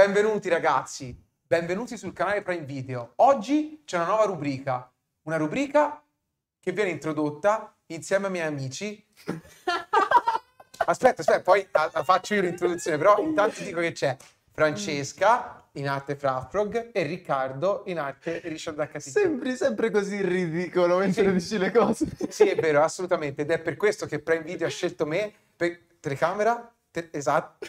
Benvenuti ragazzi, benvenuti sul canale Prime Video. Oggi c'è una nuova rubrica, una rubrica che viene introdotta insieme ai miei amici. Aspetta, aspetta, poi faccio io l'introduzione, però intanto dico che c'è Francesca in arte Frafrog e Riccardo in arte Richard H. Sembri sempre così ridicolo mentre sì. dici le cose. sì, è vero, assolutamente. Ed è per questo che Prime Video ha scelto me per telecamera, esatto,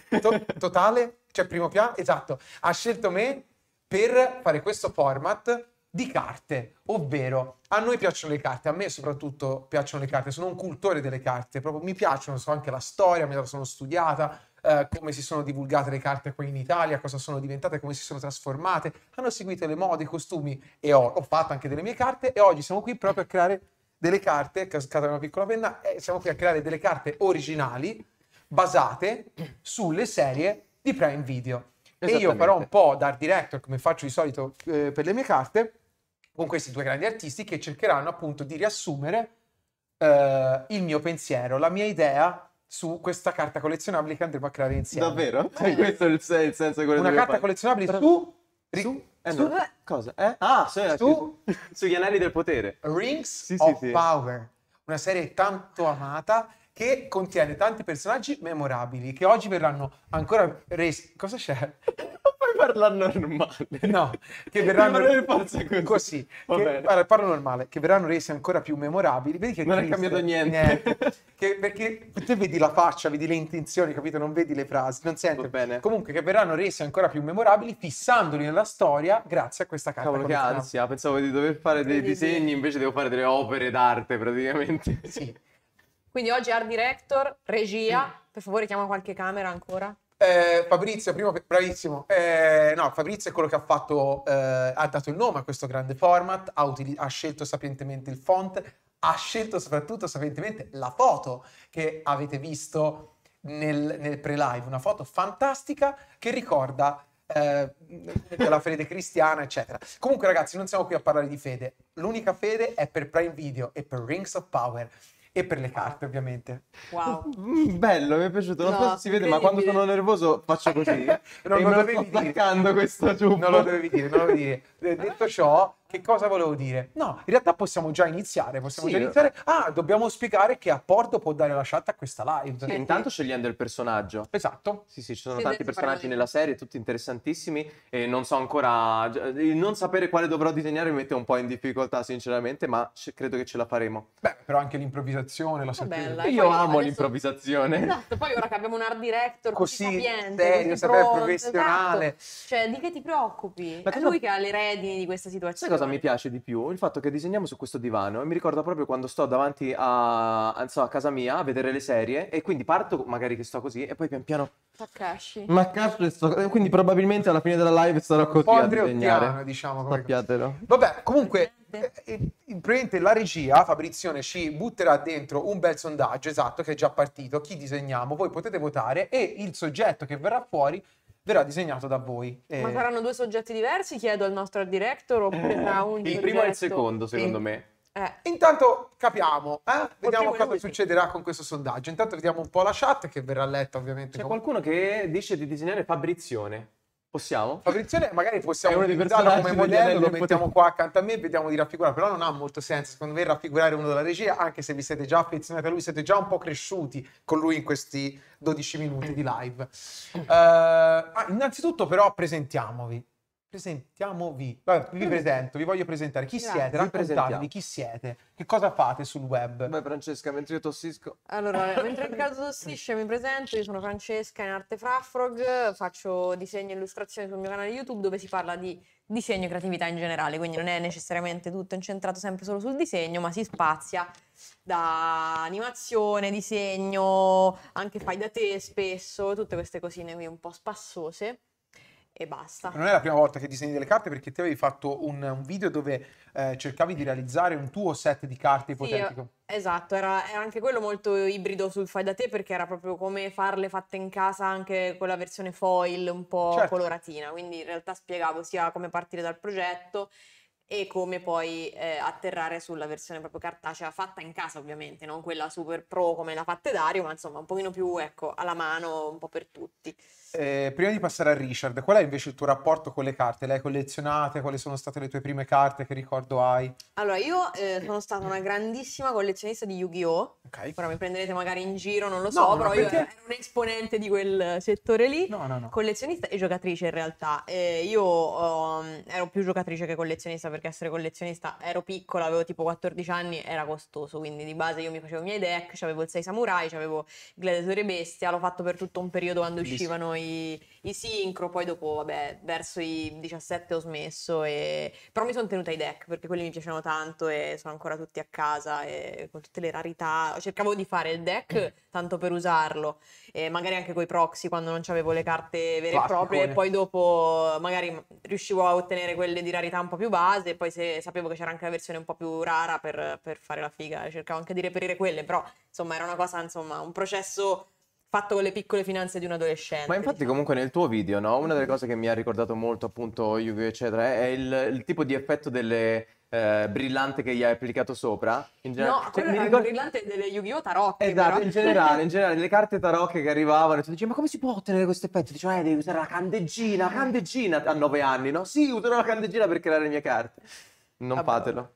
totale cioè primo piano, esatto, ha scelto me per fare questo format di carte, ovvero a noi piacciono le carte, a me soprattutto piacciono le carte, sono un cultore delle carte, proprio mi piacciono, so anche la storia, me la sono studiata, eh, come si sono divulgate le carte qui in Italia, cosa sono diventate, come si sono trasformate, hanno seguito le mode, i costumi e ho, ho fatto anche delle mie carte e oggi siamo qui proprio a creare delle carte, cascata una piccola penna, eh, siamo qui a creare delle carte originali basate sulle serie di Prime Video. E io farò un po' da director, come faccio di solito eh, per le mie carte, con questi due grandi artisti che cercheranno appunto di riassumere eh, il mio pensiero, la mia idea su questa carta collezionabile che andremo a creare insieme. Davvero? Eh. Questo è il, se- il senso quello Una carta collezionabile Pre- su... Ri- su? Eh, su? No. Cosa? Eh? Ah, su, su... sugli anelli del potere. Rings sì, sì, of sì. Power, una serie tanto amata che contiene tanti personaggi memorabili che oggi verranno ancora resi... Cosa c'è? Non puoi parlare normale. No, che verranno così. così che, parlo normale, che verranno resi ancora più memorabili. Vedi che non è cambiato niente. niente. che, perché tu vedi la faccia, vedi le intenzioni, capito? Non vedi le frasi, non senti. Va bene. Comunque che verranno resi ancora più memorabili fissandoli nella storia grazie a questa carta. Cavolo che ansia, pensavo di dover fare dei disegni, invece devo fare delle opere d'arte praticamente. Sì. Quindi oggi art director, regia, per favore chiama qualche camera ancora. Eh, Fabrizio, prima, bravissimo. Eh, no, Fabrizio è quello che ha fatto, eh, ha dato il nome a questo grande format, ha, utili- ha scelto sapientemente il font, ha scelto soprattutto sapientemente la foto che avete visto nel, nel pre-live, una foto fantastica che ricorda eh, la fede cristiana, eccetera. Comunque, ragazzi, non siamo qui a parlare di fede. L'unica fede è per Prime Video e per Rings of Power e per le carte, ovviamente. Wow. Mm, bello, mi è piaciuto. Non so se si vede, ma quando sono nervoso faccio così. non, lo dovevi, questo non lo dovevi dire. non lo dovevi dire, Detto ciò, che cosa volevo dire? No, in realtà possiamo già iniziare. Possiamo sì, già eh. iniziare. Ah, dobbiamo spiegare che apporto può dare la chat a questa live. Sì, intanto scegliendo il personaggio. Esatto. Sì, sì, ci sono sì, tanti personaggi nella serie, tutti interessantissimi. E non so ancora. Non sapere quale dovrò disegnare mi mette un po' in difficoltà, sinceramente, ma credo che ce la faremo. Beh, però anche l'improvvisazione, la sapete. Io poi, amo adesso... l'improvvisazione. Esatto, poi ora che abbiamo un art director così, serio, così esatto. professionale. Esatto. Cioè, di che ti preoccupi? Ma È lui che ha le redini di questa situazione cosa mi piace di più? Il fatto che disegniamo su questo divano e mi ricorda proprio quando sto davanti a, so, a casa mia a vedere le serie e quindi parto magari che sto così e poi pian piano... Taccashi. Ma cazzo, sto... quindi probabilmente alla fine della live sarò così a disegnare. diciamo. Come... Sappiatelo. Vabbè, comunque, eh, eh, praticamente la regia, Fabrizione, ci butterà dentro un bel sondaggio, esatto, che è già partito, chi disegniamo, voi potete votare e il soggetto che verrà fuori verrà disegnato da voi. Eh... Ma saranno due soggetti diversi? Chiedo al nostro director oppure da eh, un Il primo e il secondo, secondo In... me. Eh. Intanto capiamo, eh? vediamo cosa succederà con questo sondaggio. Intanto vediamo un po' la chat che verrà letta ovviamente. C'è come... qualcuno che dice di disegnare Fabrizione. Possiamo? Fabrizione magari possiamo utilizzarlo come modello, lo mettiamo qua accanto a me e vediamo di raffigurare, però non ha molto senso secondo me raffigurare uno della regia, anche se vi siete già affezionati a lui, siete già un po' cresciuti con lui in questi 12 minuti di live. Uh, innanzitutto però presentiamovi, presentiamovi. Vabbè, vi mm. presento, vi voglio presentare. Chi Grazie. siete? Raccontatevi chi siete, che cosa fate sul web. Beh, Francesca, mentre io tossisco. Allora, mentre il caso tossisce, mi presento. Io sono Francesca in arte Frafrog, faccio disegno e illustrazioni sul mio canale YouTube dove si parla di disegno e creatività in generale, quindi non è necessariamente tutto incentrato sempre solo sul disegno, ma si spazia da animazione, disegno, anche fai da te spesso, tutte queste cosine qui un po' spassose e basta. Non è la prima volta che disegni delle carte perché te avevi fatto un, un video dove eh, cercavi di realizzare un tuo set di carte ipotetico. Sì, esatto, era, era, anche quello molto ibrido sul fai da te perché era proprio come farle fatte in casa anche con la versione foil un po' certo. coloratina, quindi in realtà spiegavo sia come partire dal progetto e come poi eh, atterrare sulla versione proprio cartacea fatta in casa ovviamente, non quella super pro come l'ha fatta Dario, ma insomma un pochino più ecco, alla mano, un po' per tutti. Eh, prima di passare a Richard, qual è invece il tuo rapporto con le carte? Le hai collezionate? Quali sono state le tue prime carte? Che ricordo hai? Allora, io eh, sono stata una grandissima collezionista di Yu-Gi-Oh! Okay. Ora mi prenderete magari in giro, non lo so, no, però no, io ero un esponente di quel settore lì. No, no, no. Collezionista e giocatrice in realtà. Eh, io um, ero più giocatrice che collezionista perché perché essere collezionista ero piccola, avevo tipo 14 anni, era costoso, quindi di base io mi facevo i miei deck, avevo il 6 Samurai, avevo Gladiatore Bestia, l'ho fatto per tutto un periodo quando uscivano i i sincro, poi dopo, vabbè, verso i 17 ho smesso, e... però mi sono tenuta i deck perché quelli mi piacevano tanto e sono ancora tutti a casa e con tutte le rarità. Cercavo di fare il deck mm. tanto per usarlo, e magari anche coi proxy quando non avevo le carte vere e proprie, e eh. poi dopo magari riuscivo a ottenere quelle di rarità un po' più base, e poi se sapevo che c'era anche la versione un po' più rara per, per fare la figa, cercavo anche di reperire quelle, però insomma era una cosa, insomma, un processo fatto con le piccole finanze di un adolescente. Ma infatti diciamo. comunque nel tuo video, no? una delle mm-hmm. cose che mi ha ricordato molto appunto Yugi eccetera è il, il tipo di effetto delle, eh, brillante che gli hai applicato sopra. In generale, no, cioè, quello ricordo... brillante delle Yu-Gi-Oh! tarocche. Esatto, però. in generale, in generale, le carte tarocche che arrivavano, tu cioè, dici, ma come si può ottenere questo effetto? Dici, eh, devi usare la candeggina, la candeggina a nove anni, no? Sì, userò la candeggina per creare le mie carte. Non Vabbè. fatelo.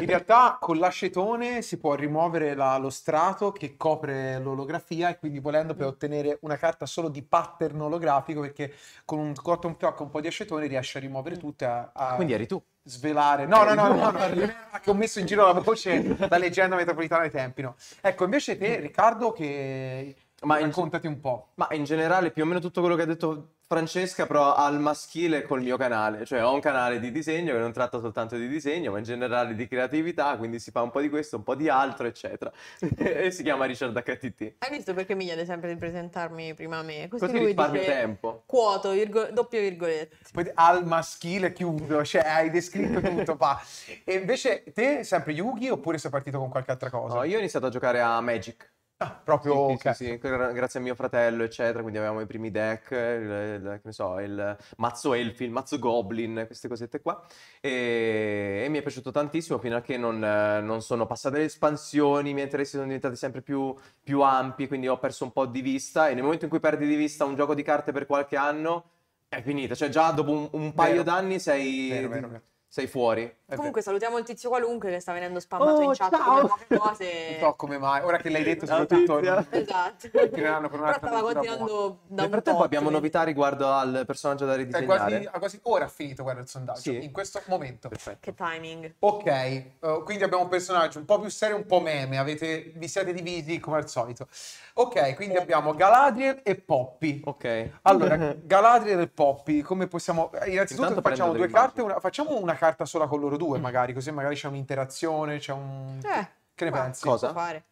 In realtà con l'acetone si può rimuovere la, lo strato che copre l'olografia e quindi volendo per ottenere una carta solo di pattern olografico perché con un cotton fioc e un po' di acetone riesce a rimuovere mm. tutto. a, a... Quindi eri tu. Svelare. No, no, no, no, no che ho messo in giro la voce da leggenda metropolitana ai tempi, no. Ecco, invece te Riccardo che... Ma raccontati un po'. Ma in generale più o meno tutto quello che ha detto Francesca però al maschile col mio canale, cioè ho un canale di disegno che non tratta soltanto di disegno ma in generale di creatività, quindi si fa un po' di questo, un po' di altro eccetera e si chiama Richard HTT. Hai visto perché mi chiede sempre di presentarmi prima a me? Così, Così lui risparmio dice, tempo. Quoto, virgo- doppio virgolette. Poi, al maschile chiudo, cioè hai descritto tutto pa. E invece te sempre Yugi oppure sei partito con qualche altra cosa? No, io ho iniziato a giocare a Magic. Ah, proprio sì, okay. Cioè sì, sì, grazie a mio fratello, eccetera. Quindi avevamo i primi deck, il, il, so, il mazzo elf, il mazzo goblin, queste cosette qua. E, e mi è piaciuto tantissimo fino a che non, non, sono passate le espansioni, i miei interessi sono diventati sempre più, più ampi, quindi ho perso un po' di vista. E nel momento in cui perdi di vista un gioco di carte per qualche anno, è finita, cioè già dopo un, un paio vero. d'anni sei... Vero, vero, sei fuori. Comunque salutiamo il tizio qualunque che sta venendo spammato oh, in chat ciao. come cose. Non so come mai, ora che l'hai detto soprattutto Esatto. Continueranno per un'altra Però stava continuando da Nel frattempo abbiamo quindi. novità riguardo al personaggio da ridisegnare. Quasi, a quasi ora è finito guarda il sondaggio, sì. in questo momento. Perfetto. Che timing. Ok, uh, quindi abbiamo un personaggio un po' più serio, un po' meme, Avete, vi siete divisi come al solito. Ok, quindi eh. abbiamo Galadriel e Poppy. Ok. Allora, Galadriel e Poppy, come possiamo... Innanzitutto Intanto facciamo due carte, una... facciamo una carta sola con loro due, magari, così magari c'è un'interazione, c'è un... Eh, che ne pensi? Cosa? Fare.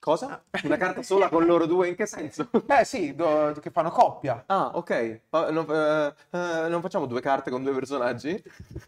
Cosa? Ah. Una carta sola con loro due? In che senso? Beh sì, do- che fanno coppia. Ah, ok. Ma ah, non, eh, eh, non facciamo due carte con due personaggi?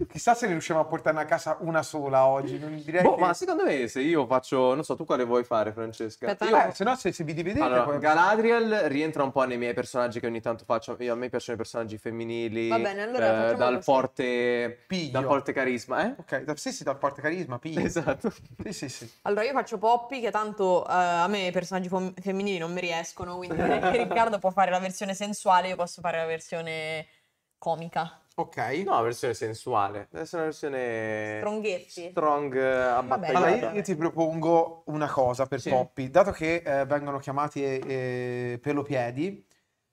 Chissà se ne riusciamo a portarne a casa una sola oggi. Non direi Boh, che... ma secondo me se io faccio... Non so, tu quale vuoi fare, Francesca? Aspetta, Io- Eh, se no se, se vi dividete Allora, poi... Galadriel rientra un po' nei miei personaggi che ogni tanto faccio. Io- a me piacciono i personaggi femminili. Va bene, allora eh, facciamo dal così. forte, Piglio. dal forte carisma, eh? Ok, da- sì sì, dal forte carisma. piglio. Esatto. Sì sì sì. Allora io faccio Poppy che tanto eh, eh, a me i personaggi fem- femminili non mi riescono, quindi Riccardo può fare la versione sensuale, io posso fare la versione comica. Ok. No, la versione sensuale. Deve essere una versione... Stronghetti. Strong eh, abbattagliata. Allora, io, io ti propongo una cosa per Sì. Poppy. Dato che eh, vengono chiamati eh, eh pelopiedi,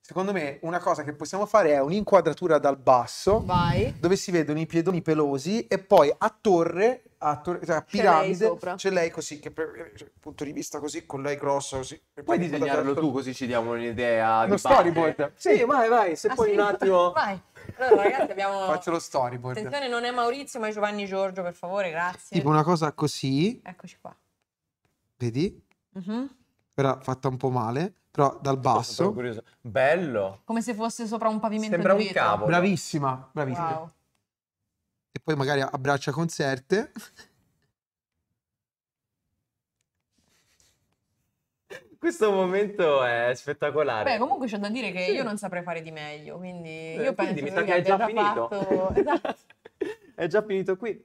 Secondo me una cosa che possiamo fare è un'inquadratura dal basso Vai. dove si vedono i piedoni pelosi e poi a torre, a, torre, cioè a piramide, c'è lei, così, che per cioè, punto di vista così, con lei grossa così. Puoi disegnarlo tu così ci diamo un'idea Lo storyboard. Sì, vai, vai, se ah, puoi sì? un attimo... Vai. Allora ragazzi abbiamo... Faccio lo storyboard. Attenzione, non è Maurizio ma è Giovanni Giorgio, per favore, grazie. Tipo una cosa così. Eccoci qua. Vedi? Mhm. Uh -huh però fatta un po' male, però dal basso. Bello. Come se fosse sopra un pavimento Sembra di vetro. un cavolo. Bravissima, bravissima. Wow. E poi magari abbraccia concerte. Questo momento è spettacolare. Beh, comunque c'è da dire che sì. io non saprei fare di meglio, quindi eh, io quindi penso mi che, che è già finito. Fatto... esatto. è già finito qui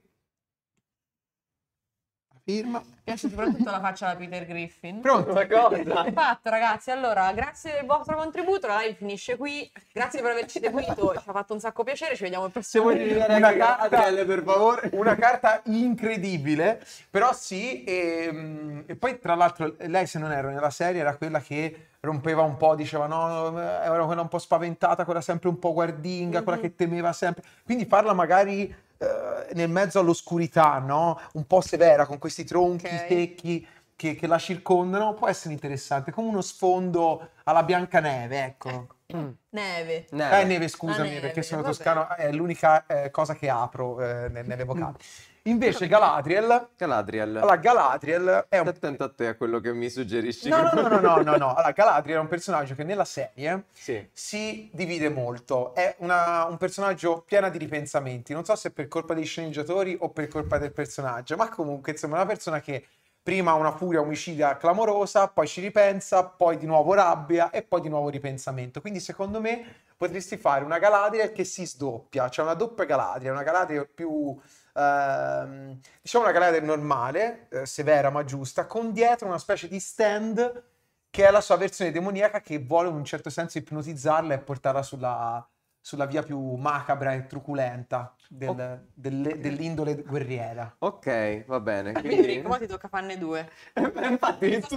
firma. Mi piace soprattutto la faccia da Peter Griffin. Pronto? Una cosa. Fatto ragazzi, allora grazie del vostro contributo, la live finisce qui, grazie per averci seguito, ci ha fatto un sacco piacere, ci vediamo il prossimo video. Una carta, per favore. una carta incredibile, però sì, e, ehm, e poi tra l'altro lei se non ero nella serie era quella che rompeva un po', diceva no, era quella un po' spaventata, quella sempre un po' guardinga, mm-hmm. quella mhm. che temeva sempre. Quindi parla magari eh, nel mezzo all'oscurità, no? un po' severa, con questi tronchi okay. secchi che, che, la circondano, può essere interessante, come uno sfondo alla Biancaneve, ecco. Neve. Ecco. Mm. Neve. Eh, neve, scusami, neve, perché sono toscano, è l'unica eh, cosa che apro eh, vocali. Invece Galadriel... Galadriel. Allora, Galadriel è un... Attento a te a quello che mi suggerisci. No, no, no, no, no, no, Allora, Galadriel è un personaggio che nella serie sì. si divide molto. È una, un personaggio pieno di ripensamenti. Non so se per colpa dei sceneggiatori o per colpa del personaggio, ma comunque, insomma, è una persona che prima ha una furia omicida clamorosa, poi ci ripensa, poi di nuovo rabbia e poi di nuovo ripensamento. Quindi secondo me potresti fare una Galadriel che si sdoppia, cioè una doppia Galadriel, una Galadriel più ehm, diciamo una galera normale, eh, severa ma giusta, con dietro una specie di stand che è la sua versione demoniaca che vuole in un certo senso ipnotizzarla e portarla sulla, sulla via più macabra e truculenta del, oh. delle, dell'indole guerriera. Ok, va bene. Quindi, quindi ti tocca farne due. Infatti, tutto,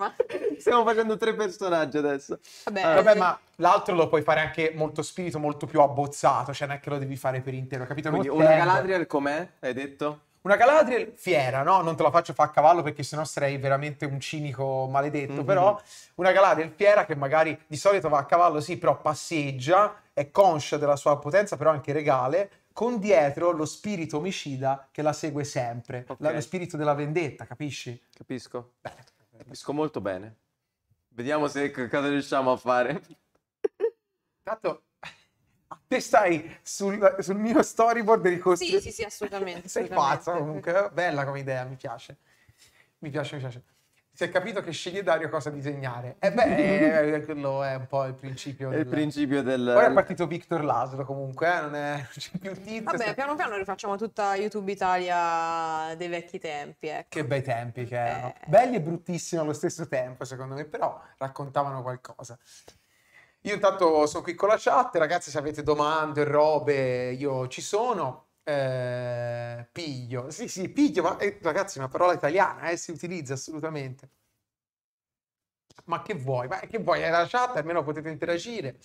ma... Stiamo facendo tre personaggi adesso. Vabbè, allora. Eh, vabbè eh, ma eh. l'altro lo puoi fare anche molto spirito, molto più abbozzato, cioè non è che lo devi fare per intero, capito? Quindi una Galadriel com'è? Hai detto? Una Galadriel fiera, no? Non te la faccio fare a cavallo perché sennò sarei veramente un cinico maledetto, mm-hmm. però una Galadriel fiera che magari di solito va a cavallo, sì, però passeggia, è conscia della sua potenza, però anche regale, con dietro lo spirito omicida che la segue sempre, okay. la, lo spirito della vendetta, capisci? Capisco. Beh. Capisco molto bene. Vediamo se cosa riusciamo a fare. Tanto te stai sul, sul mio storyboard ricostruito. Sì, sì, sì, assolutamente. Sei assolutamente. pazza comunque. Bella come idea, mi piace. Mi piace, mi piace si è capito che sceglie Dario cosa disegnare. E eh beh, eh, quello è un po' il principio. Del... Il principio del... Poi è partito Victor Laszlo comunque, eh? non, è... non c'è più tizio. Vabbè, se... piano piano rifacciamo tutta YouTube Italia dei vecchi tempi. Ecco. Che bei tempi che erano. Eh... Belli e bruttissimi allo stesso tempo, secondo me, però raccontavano qualcosa. Io intanto sono qui con la chat, ragazzi se avete domande, robe, io ci sono. Eh, piglio, sì sì, piglio, ma eh, ragazzi è una parola italiana, eh, si utilizza assolutamente. Ma che vuoi? Ma che vuoi? È la chat, almeno potete interagire.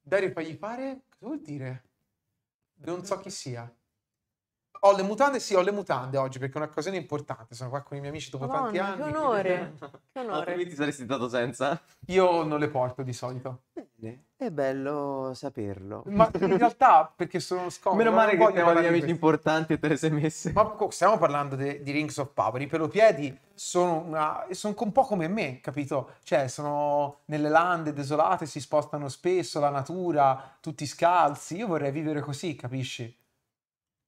Dario, fagli fare? Cosa vuol dire? Non so chi sia. Ho le mutande, sì, ho le mutande oggi perché è cosa importante. Sono qua con i miei amici dopo Madonna, tanti anni. Che onore, che onore. Altrimenti saresti stato senza. Io non le porto di solito. Bene. È bello saperlo. Ma in realtà perché sono scomodo. Meno male che abbiamo degli amici importanti e te le sei messe. Ma stiamo parlando de, di Rings of Power. I pelopiedi sono, una, sono un po' come me, capito? Cioè, sono nelle lande desolate, si spostano spesso, la natura, tutti scalzi. Io vorrei vivere così, capisci?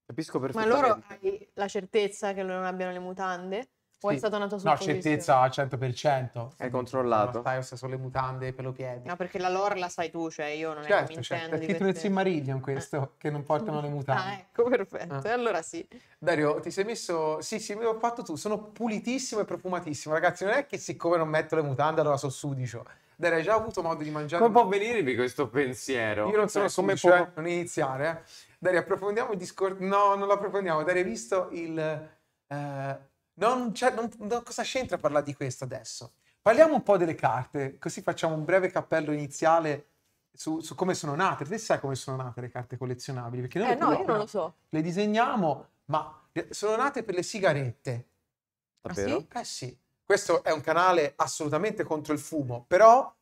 Capisco perfettamente. Ma loro hai la certezza che loro non abbiano le mutande? O sì. è stato una tua No, certezza al 100%. Hai controllato. stai solo le mutande per lo piede. No, perché la lore la sai tu, cioè io non certo, è che certo, mi certo. intendo. Perché tu in Marillion questo, eh. che non portano le mutande. Ah, ecco, perfetto. Ah. Allora sì. Dario, ti sei messo... Sì, sì, mi ho fatto tu. Sono pulitissimo e profumatissimo. Ragazzi, non è che siccome non metto le mutande allora sono sudicio. Dai, hai già avuto modo di mangiare? Come può venirvi questo pensiero? Io non so cioè, come cioè... può non iniziare. Eh? Daria, approfondiamo il discorso. No, non lo approfondiamo. Daria, hai visto il. Eh, non non, non, cosa c'entra parlare di questo adesso? Parliamo un po' delle carte, così facciamo un breve cappello iniziale su, su come sono nate. Te sai come sono nate le carte collezionabili? Perché noi eh, no, io non lo so. Le disegniamo, ma sono nate per le sigarette. Davvero? Ah, sì? Eh sì. Questo è un canale assolutamente contro il fumo, però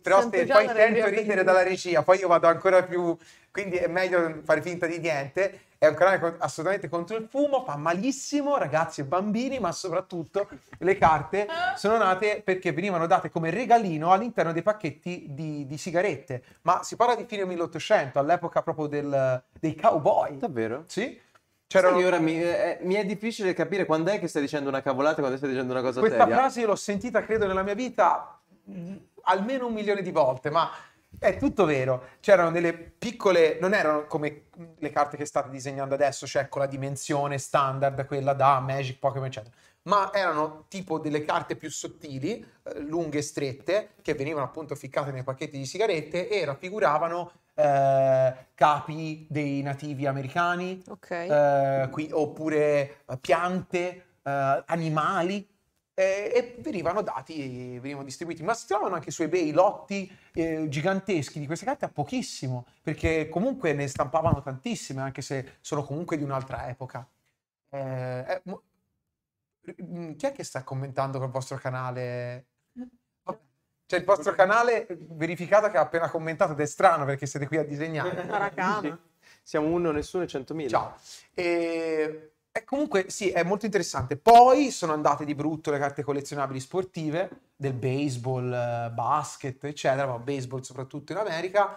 però se, poi sento ridere dalla regia, poi io vado ancora più, quindi è meglio fare finta di niente. È un canale assolutamente contro il fumo, fa malissimo ragazzi e bambini, ma soprattutto le carte sono nate perché venivano date come regalino all'interno dei pacchetti di, di sigarette. Ma si parla di fine 1800, all'epoca proprio del, dei cowboy. Davvero? Sì C'erano... Sì, ora mi, eh, eh, mi, è difficile capire quando è che stai dicendo una cavolata e quando stai dicendo una cosa Questa seria. Questa frase l'ho sentita, credo, nella mia vita mm, almeno un milione di volte, ma è tutto vero. C'erano delle piccole, non erano come mm, le carte che state disegnando adesso, cioè con la dimensione standard, quella da Magic, Pokémon, eccetera. Ma erano tipo delle carte più sottili, eh, lunghe e strette, che venivano appunto ficcate nei pacchetti di sigarette e raffiguravano eh, capi dei nativi americani, okay. eh, qui, oppure eh, piante, eh, animali, e venivano dati, venivano distribuiti. Ma si trovano anche su eBay lotti eh, giganteschi di queste carte a pochissimo, perché comunque ne stampavano tantissime, anche se sono comunque di un'altra epoca. Eh, eh, chi è che sta commentando col vostro canale? C'è cioè, il vostro canale, verificata che ha appena commentato ed è strano perché siete qui a disegnare. sì. Siamo uno, nessuno e centomila. Ciao. E... E comunque sì, è molto interessante. Poi sono andate di brutto le carte collezionabili sportive del baseball, eh, basket, eccetera, ma baseball soprattutto in America.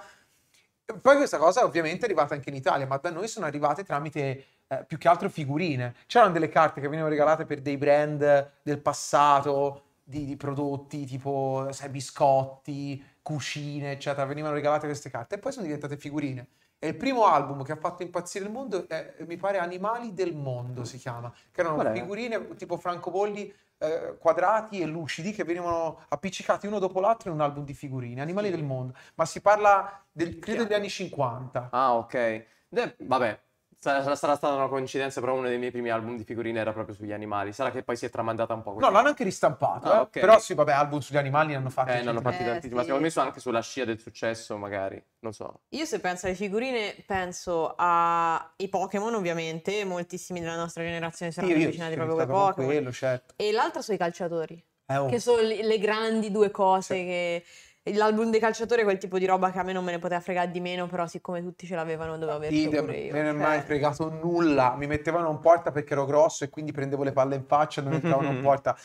Poi questa cosa ovviamente è arrivata anche in Italia, ma da noi sono arrivate tramite eh, più che altro figurine. C'erano delle carte che venivano regalate per dei brand del passato, di, di prodotti tipo sai, biscotti, cucine, eccetera, venivano regalate queste carte e poi sono diventate figurine. E il primo album che ha fatto impazzire il mondo è, mi pare, Animali del Mondo si chiama, che erano Qual figurine è? tipo francobolli eh, quadrati e lucidi che venivano appiccicati uno dopo l'altro in un album di figurine, Animali sì. del Mondo. Ma si parla, del, credo, degli anni 50. Ah, ok. De- vabbè, Sarà, sarà, stata una coincidenza, però uno dei miei primi album di figurine era proprio sugli animali. Sarà che poi si è tramandata un po' così. No, l'hanno anche ristampato. Ah, eh. okay. Però sì, vabbè, album sugli animali ne hanno fatti. Eh, ne hanno fatti eh, tantissimi. Sì. Ma secondo messo anche sulla scia del successo, magari. Non so. Io se penso alle figurine, penso ai Pokémon, ovviamente. Moltissimi della nostra generazione saranno erano avvicinati proprio ai Pokémon. certo. E l'altra sui calciatori. Eh, oh. Che sono le grandi due cose sì. che l'album dei calciatori è quel tipo di roba che a me non me ne poteva fregare di meno, però siccome tutti ce l'avevano dovevo averlo Idem, pure io. Me non è cioè. mai fregato nulla, mi mettevano in porta perché ero grosso e quindi prendevo le palle in faccia e non mettevano in porta,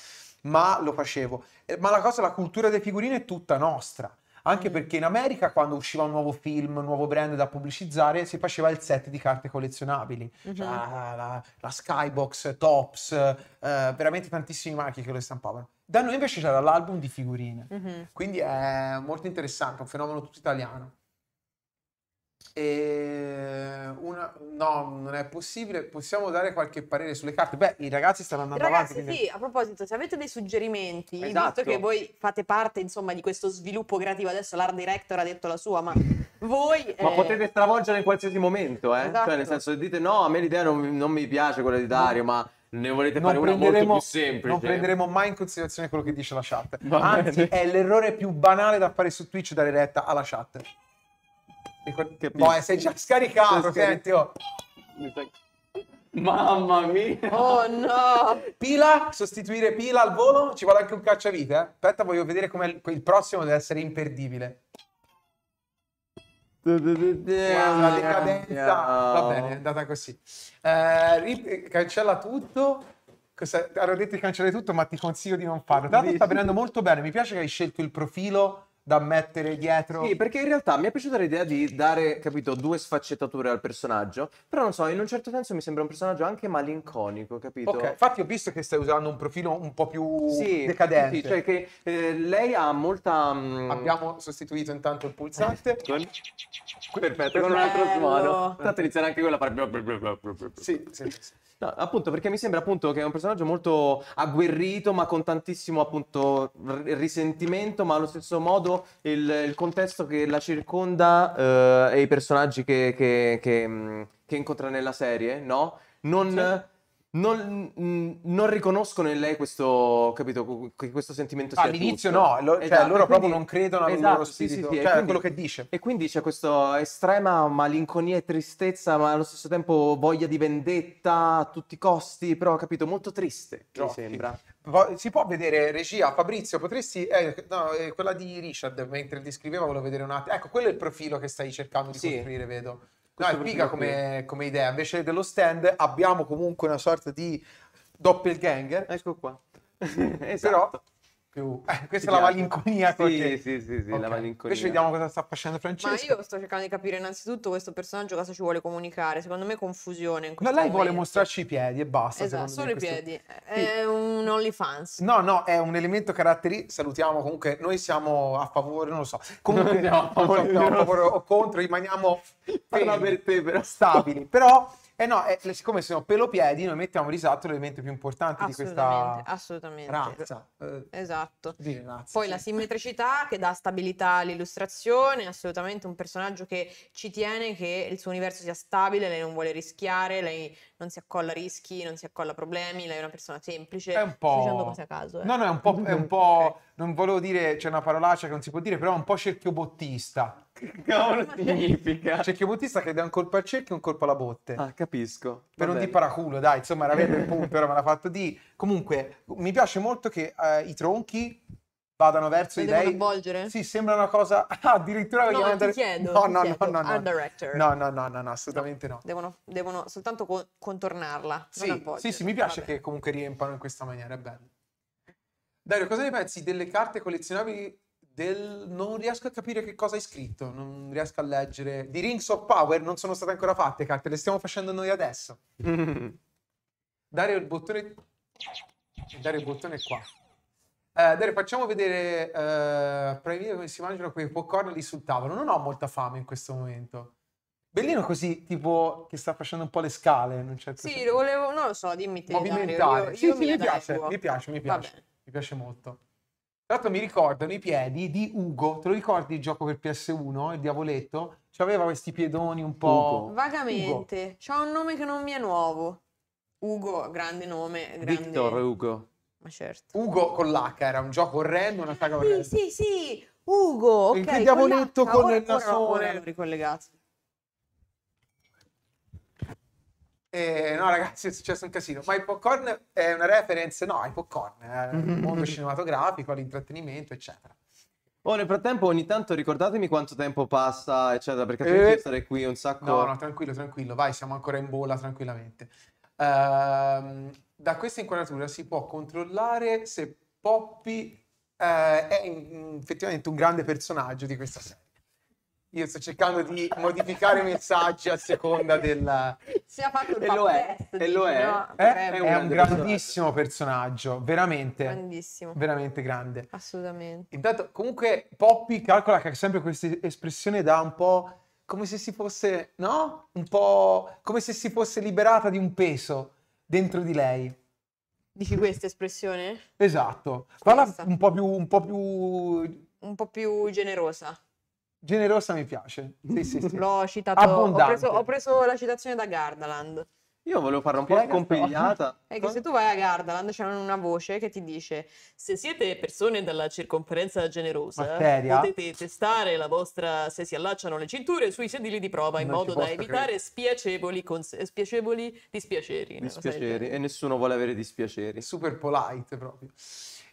ma lo facevo. Eh, ma la cosa, la cultura dei figurini è tutta nostra. Anche mm. perché in America, quando usciva un nuovo film, un nuovo brand da pubblicizzare, si faceva il set di carte collezionabili. Mm-hmm. Cioè, la, la, Skybox, Tops, eh, veramente tantissimi marchi che lo stampavano. Da noi invece c'era l'album di figurine, mm-hmm. quindi è molto interessante, un fenomeno tutto italiano. Una, no, non è possibile. Possiamo dare qualche parere sulle carte? Beh, i ragazzi stanno andando ragazzi, avanti. Quindi... Sì, a proposito, se avete dei suggerimenti, esatto. visto che voi fate parte insomma di questo sviluppo creativo, adesso l'art director ha detto la sua, ma voi. ma eh... potete stravolgere in qualsiasi momento, eh? Esatto. Cioè, nel esatto. senso, dite no, a me l'idea non, non mi piace quella di Dario, no. ma ne volete non fare una molto più semplice. Non prenderemo mai in considerazione quello che dice la chat. Anzi, è l'errore più banale da fare su Twitch dare retta alla chat. Capito. Boh, eh, sei già scaricato, senti, oh. Mamma mia! Oh no! Pila, sostituire Pila al volo, ci vuole anche un cacciavite, eh? Aspetta, voglio vedere come il prossimo deve essere imperdibile. La decadenza. Va bene, è andata così. Eh, cancella tutto. Cosa, ero detto di cancellare tutto, ma ti consiglio di non farlo. Tra l'altro sta venendo molto bene. Mi piace che hai scelto il profilo da mettere dietro. Sì, perché in realtà mi è piaciuta l'idea di dare, capito, due sfaccettature al personaggio, però non so, in un certo senso mi sembra un personaggio anche malinconico, capito? Okay. Infatti ho visto che stai usando un profilo un po' più sì, decadente. Sì, cioè che eh, lei ha molta... Um... Abbiamo sostituito intanto il pulsante. Perfetto, con un altro suono. Tanto iniziare anche quella a fare... Sì, sì, sì. No, appunto, perché mi sembra appunto che è un personaggio molto agguerrito, ma con tantissimo appunto risentimento, ma allo stesso modo il, il contesto che la circonda eh, e i personaggi che, che, che, mm, che, incontra nella serie, no? Non... Sì non, mm, non, riconoscono in lei questo, capito, questo sentimento ah, sia All'inizio giusto. no, lo, eh, cioè, loro quindi, proprio non credono esatto, al loro esatto, spirito, sì, sì, sì, cioè quindi, quello che dice. E quindi c'è questa estrema malinconia e tristezza, ma allo stesso tempo voglia di vendetta a tutti i costi, però capito, molto triste, mi sembra. Si può vedere, regia, Fabrizio, potresti... Eh, no, eh, quella di Richard, mentre descriveva, volevo vedere un attimo. Ecco, quello è il profilo che stai cercando di costruire, vedo. No, è figa come, come idea. Invece dello stand abbiamo comunque una sorta di doppelganger. Ecco qua. esatto. Però più... Eh, questa è la malinconia. Sì, perché... sì, sì, sì okay. la malinconia. Invece vediamo cosa sta facendo Francesco. Ma io sto cercando di capire innanzitutto questo personaggio cosa ci vuole comunicare. Secondo me confusione in questo Lei momento. vuole mostrarci i piedi e basta. Esatto, solo me, i piedi. È sì. un OnlyFans. No, no, è un elemento caratteristico. Salutiamo comunque, noi siamo a favore, non lo so. Comunque no, a favore, no, a favore o contro, rimaniamo... per te, però. Stabili, però eh no, eh, siccome sono pelopiedi, noi mettiamo risatto l'elemento più importante di questa assolutamente. razza. Eh, esatto. Razza, Poi sì. la simmetricità che dà stabilità all'illustrazione, assolutamente un personaggio che ci tiene che il suo universo sia stabile, lei non vuole rischiare, lei non si accolla rischi, non si accolla problemi, lei è una persona semplice, è un po'... dicendo cose a caso. Eh. No, no, è un po', è un po'... okay. non volevo dire, c'è una parolaccia che non si può dire, però è un po' cerchiobottista. Che cavolo significa? Cerchiobottista che dà un colpo al cerchio e un colpo alla botte. Ah, capisco. Per non di paraculo, dai, insomma, era vero il punto, però me l'ha fatto di... Comunque, mi piace molto che eh, i tronchi vadano verso i dei. avvolgere? Sì, sembra una cosa. Ah, addirittura vogliamo andare. no, no, no, no, no, no. No, no, no, no, assolutamente no. no. Devono, devono, soltanto co- contornarla. Sì, sì, sì, mi piace Vabbè. che comunque riempano in questa maniera, è bello. Dario, cosa ne pensi delle carte collezionabili del... Non riesco a capire che cosa hai scritto, non riesco a leggere. Di Rings of Power non sono state ancora fatte carte, le stiamo facendo noi adesso. Dario, il bottone... Dario, il bottone è qua. Eh, Dare, facciamo vedere eh, come si mangiano quei popcorn lì sul tavolo. Non ho molta fame in questo momento. Bellino così, tipo, che sta facendo un po' le scale in un certo sì, lo volevo, non lo so, dimmi te. Movimentare. Io, sì, io sì, mi, mi piace, mi piace, mi piace. Mi piace molto. Tra l'altro mi ricordano i piedi di Ugo, te lo ricordi il gioco per PS1, il diavoletto? C'aveva questi piedoni un po'... Ugo. Vagamente, c'ha un nome che non mi è nuovo. Ugo, grande nome. Grande... Victor Ugo. Ma certo. Ugo con l'H era un gioco orrendo, una saga orrenda. Sì, sì, sì. Ugo, ok. Il diavoletto con, il nasone. Ora ricollegato. Eh, no, ragazzi, è successo un casino. Ma i popcorn è una reference, no, i popcorn, al mm mm-hmm. mondo cinematografico, l'intrattenimento, eccetera. Oh, nel frattempo, ogni tanto ricordatemi quanto tempo passa, eccetera, perché eh... io stare qui un sacco. No, no, tranquillo, tranquillo, vai, siamo ancora in bolla tranquillamente. Uh, da questa inquadratura si può controllare se Poppy eh, è in, effettivamente un grande personaggio di questa serie. Io sto cercando di modificare i messaggi a seconda della... Si è fatto il e lo è. Test, e lo è. No, eh? È, un, è un grandissimo personaggio, veramente. Grandissimo. Veramente grande. Assolutamente. Intanto, comunque, Poppy calcola che sempre questa espressione da un po' come se si fosse, no? Un po' come se si fosse liberata di un peso dentro di lei. Dici questa espressione? Esatto. Parla un po' più... Un po' più, un po più generosa. Generosa mi piace. Sì, sì, sì. L'ho citato. Ho preso, ho preso la citazione da Gardaland. Io volevo fare un po' la compigliata. È che se tu vai a Gardaland c'è una voce che ti dice se siete persone dalla circonferenza generosa Materia. potete testare la vostra se si allacciano le cinture sui sedili di prova in non modo da evitare spiacevoli, cons- spiacevoli dispiaceri. Dispiaceri e nessuno vuole avere dispiaceri. Super polite proprio.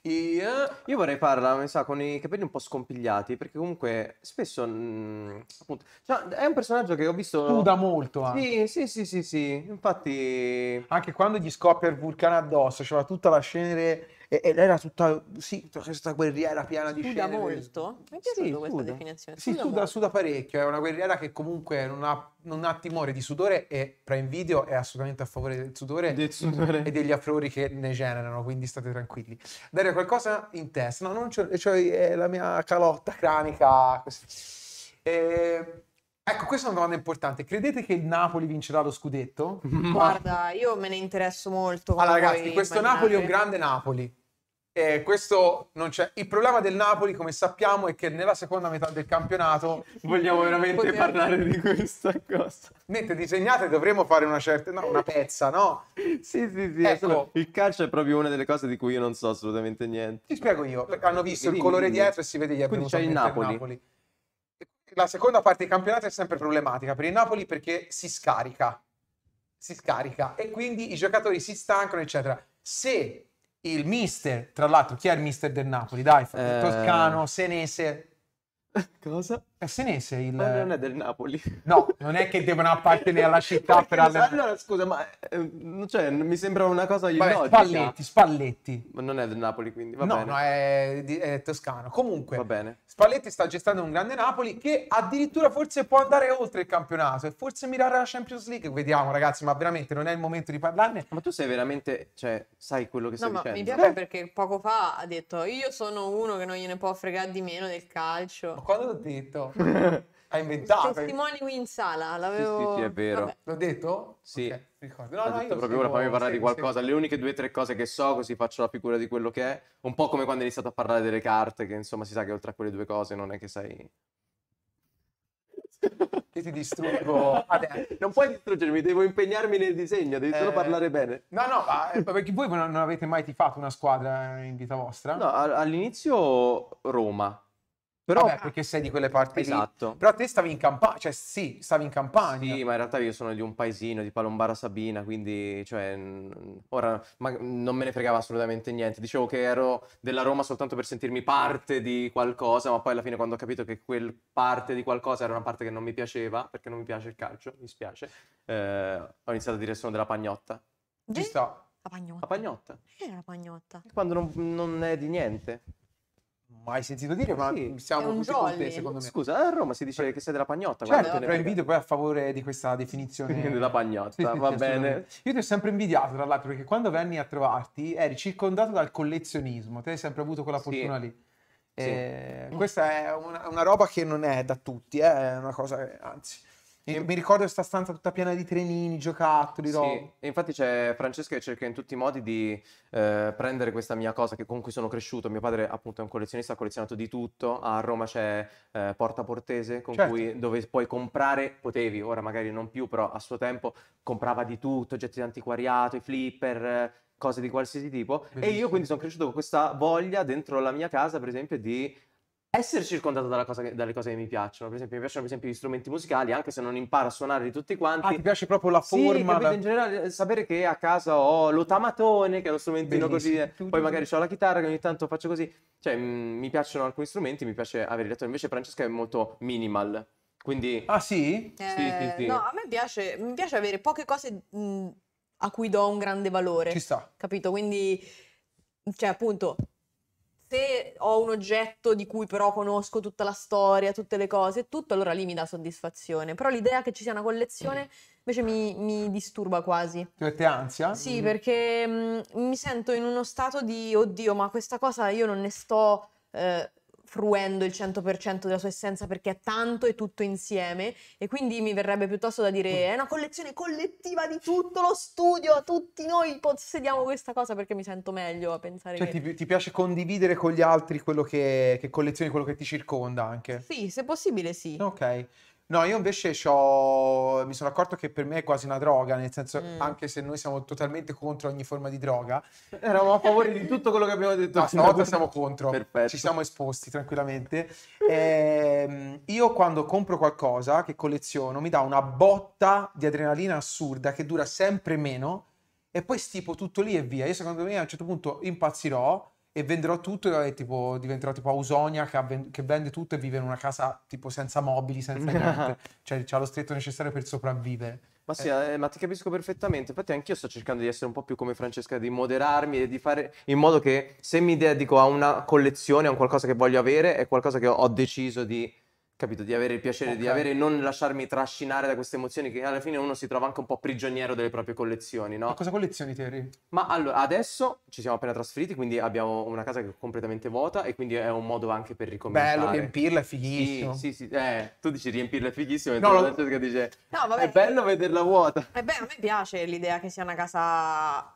Yeah. Eh, io vorrei farla, mi sa, con i capelli un po' scompigliati, perché comunque spesso... mh, mm, appunto, cioè, è un personaggio che ho visto... Suda molto anche. Sì, sì, sì, sì, sì. Infatti... Anche quando gli scoppia il vulcano addosso, c'era tutta la scenere e, e lei era tutta, sì, questa guerriera piena di studia scene. molto? Mi è piaciuta sì, questa studia. definizione. Studia studia, studia, parecchio, è una guerriera che comunque non ha, non ha, timore di sudore e Prime Video è assolutamente a favore del sudore, del sudore. e degli afflori che ne generano, quindi state tranquilli. Dare qualcosa in testa? No, non c'è, c'ho è eh, la mia calotta cranica. Eh, Ecco, questa è una domanda importante. Credete che il Napoli vincerà lo scudetto? Guarda, io me ne interesso molto. Allora, ragazzi, questo immaginate. Napoli è un grande Napoli. Eh, questo non c'è. Il problema del Napoli, come sappiamo, è che nella seconda metà del campionato vogliamo veramente vogliamo... parlare di questa cosa. Niente, disegnate dovremmo fare una certa no, una pezza, no? sì, sì, sì. Ecco. Il calcio è proprio una delle cose di cui io non so assolutamente niente. Ti spiego io. Hanno visto il colore dietro e si vede gli Quindi c'è il Napoli. Napoli. La seconda parte del campionato è sempre problematica per il Napoli perché si scarica. Si scarica e quindi i giocatori si stancano, eccetera. Se il mister, tra l'altro, chi è il mister del Napoli? Dai, eh... Toscano, Senese, Cosa? Cassinese eh, il... Ma non è del Napoli. No, non è che devono appartenere alla città per alle... Allora, scusa, ma eh, cioè, mi sembra una cosa Vabbè, illogica. Spalletti, Spalletti. Ma non è del Napoli, quindi va no, bene. No, è, è, toscano. Comunque, va bene. Spalletti sta gestendo un grande Napoli che addirittura forse può andare oltre il campionato e forse mirare la Champions League. Vediamo, ragazzi, ma veramente non è il momento di parlarne. Ma tu sei veramente... cioè, sai quello che no, stai ma dicendo? mi piace eh. perché poco fa ha detto io sono uno che non gliene può fregare di meno del calcio quando l'ho detto? Ha inventato. Testimoni in sala, l'avevo... Sì, sì, sì, è vero. Vabbè. L'ho detto? Sì. Okay, ricordo. No, no, detto proprio ora fammi parlare di qualcosa. Le uniche due o tre cose che so, così faccio la figura di quello che è. Un po' come quando hai iniziato a parlare delle carte, che insomma si sa che oltre a quelle due cose non è che sai... Che ti distruggo adesso. Non puoi distruggermi, devo impegnarmi nel disegno, devi eh... solo parlare bene. No, no, ma, perché eh, voi non avete mai tifato una squadra in vita vostra? No, all'inizio Roma però, Vabbè, perché sei di quelle parti esatto. Lì. Però te stavi in campagna, cioè sì, stavi in campagna. Sì, ma in realtà io sono di un paesino, di Palombara Sabina, quindi cioè, ora non me ne fregava assolutamente niente. Dicevo che ero della Roma soltanto per sentirmi parte di qualcosa, ma poi alla fine quando ho capito che quel parte di qualcosa era una parte che non mi piaceva, perché non mi piace il calcio, mi spiace, eh, ho iniziato a dire sono della pagnotta. Ci sto. La pagnotta. La pagnotta. Che la pagnotta? Quando non, non è di niente mai sentito dire, ma sì, siamo tutti jolly. con te, secondo me. Scusa, a Roma si dice che sei della pagnotta. Certo, però invito poi a favore di questa definizione. della pagnotta, va bene. Io ti ho sempre invidiato, tra l'altro, perché quando venni a trovarti eri circondato dal collezionismo, te hai sempre avuto quella fortuna sì. lì. Sì. Eh, questa è una, una, roba che non è da tutti, eh? è una cosa, anzi e... Mi ricordo questa stanza tutta piena di trenini, giocattoli, sì. roba. E infatti c'è Francesco che cerca in tutti i modi di eh, prendere questa mia cosa che, con cui sono cresciuto. Mio padre, appunto, è un collezionista, ha collezionato di tutto. A Roma c'è eh, Porta Portese, con certo. cui dove puoi comprare, potevi, ora magari non più, però a suo tempo comprava di tutto, oggetti di antiquariato, i flipper, cose di qualsiasi tipo. Bellissimo. E io quindi sono cresciuto con questa voglia dentro la mia casa, per esempio, di essere circondato che, dalle cose che mi piacciono. Per esempio, mi piacciono per esempio gli strumenti musicali, anche se non imparo a suonare di tutti ah, quanti. Ah, ti piace proprio la forma? Sì, capito, in generale, eh, sapere che a casa ho l'otamatone, che è lo strumentino Benissimo. così, eh, poi magari ho la chitarra che ogni tanto faccio così. Cioè, mh, mm, mi piacciono alcuni strumenti, mi piace avere gli attori. Invece Francesca è molto minimal. Quindi... Ah sì? Eh, sì, sì, eh, sì? No, a me piace, mi piace avere poche cose mh, mm, a cui do un grande valore. Ci sta. Capito? Quindi, cioè appunto, se ho un oggetto di cui però conosco tutta la storia, tutte le cose, tutto, allora lì mi dà soddisfazione. Però l'idea che ci sia una collezione invece mi, mi disturba quasi. Ti ansia? Sì, perché mh, mm, mi sento in uno stato di, oddio, ma questa cosa io non ne sto... Eh, fruendo il 100% della sua essenza perché è tanto e tutto insieme e quindi mi verrebbe piuttosto da dire mm. è una collezione collettiva di tutto lo studio, tutti noi possediamo questa cosa perché mi sento meglio a pensare cioè, che... ti, ti, piace condividere con gli altri quello che, che collezioni, quello che ti circonda anche? Sì, se possibile sì. Ok. No, io invece mi sono accorto che per me è quasi una droga, nel senso, mm. anche se noi siamo totalmente contro ogni forma di droga, eravamo a favore di tutto quello che abbiamo detto. No, stavolta siamo contro, Perfetto. ci siamo esposti tranquillamente. Eh, io quando compro qualcosa che colleziono mi dà una botta di adrenalina assurda che dura sempre meno e poi stipo tutto lì e via. Io secondo me a un certo punto impazzirò e venderò tutto e tipo, diventerò tipo Ausonia che, avven- che, vende tutto e vive in una casa tipo senza mobili, senza niente, cioè ha lo stretto necessario per sopravvivere. Ma sì, eh. eh. ma ti capisco perfettamente, infatti anch'io sto cercando di essere un po' più come Francesca, di moderarmi e di fare in modo che se mi dedico a una collezione, a un qualcosa che voglio avere, è qualcosa che ho deciso di capito, di avere il piacere, okay. di avere, non lasciarmi trascinare da queste emozioni che alla fine uno si trova anche un po' prigioniero delle proprie collezioni, no? Ma cosa collezioni, Terry? Ma allora, adesso ci siamo appena trasferiti, quindi abbiamo una casa che è completamente vuota e quindi è un modo anche per ricominciare. Bello, riempirla è fighissimo. Sì, sì, sì. Eh, tu dici riempirla è fighissimo, mentre no, Francesca dice no, vabbè, è bello vederla vuota. E eh beh, a me piace l'idea che sia una casa,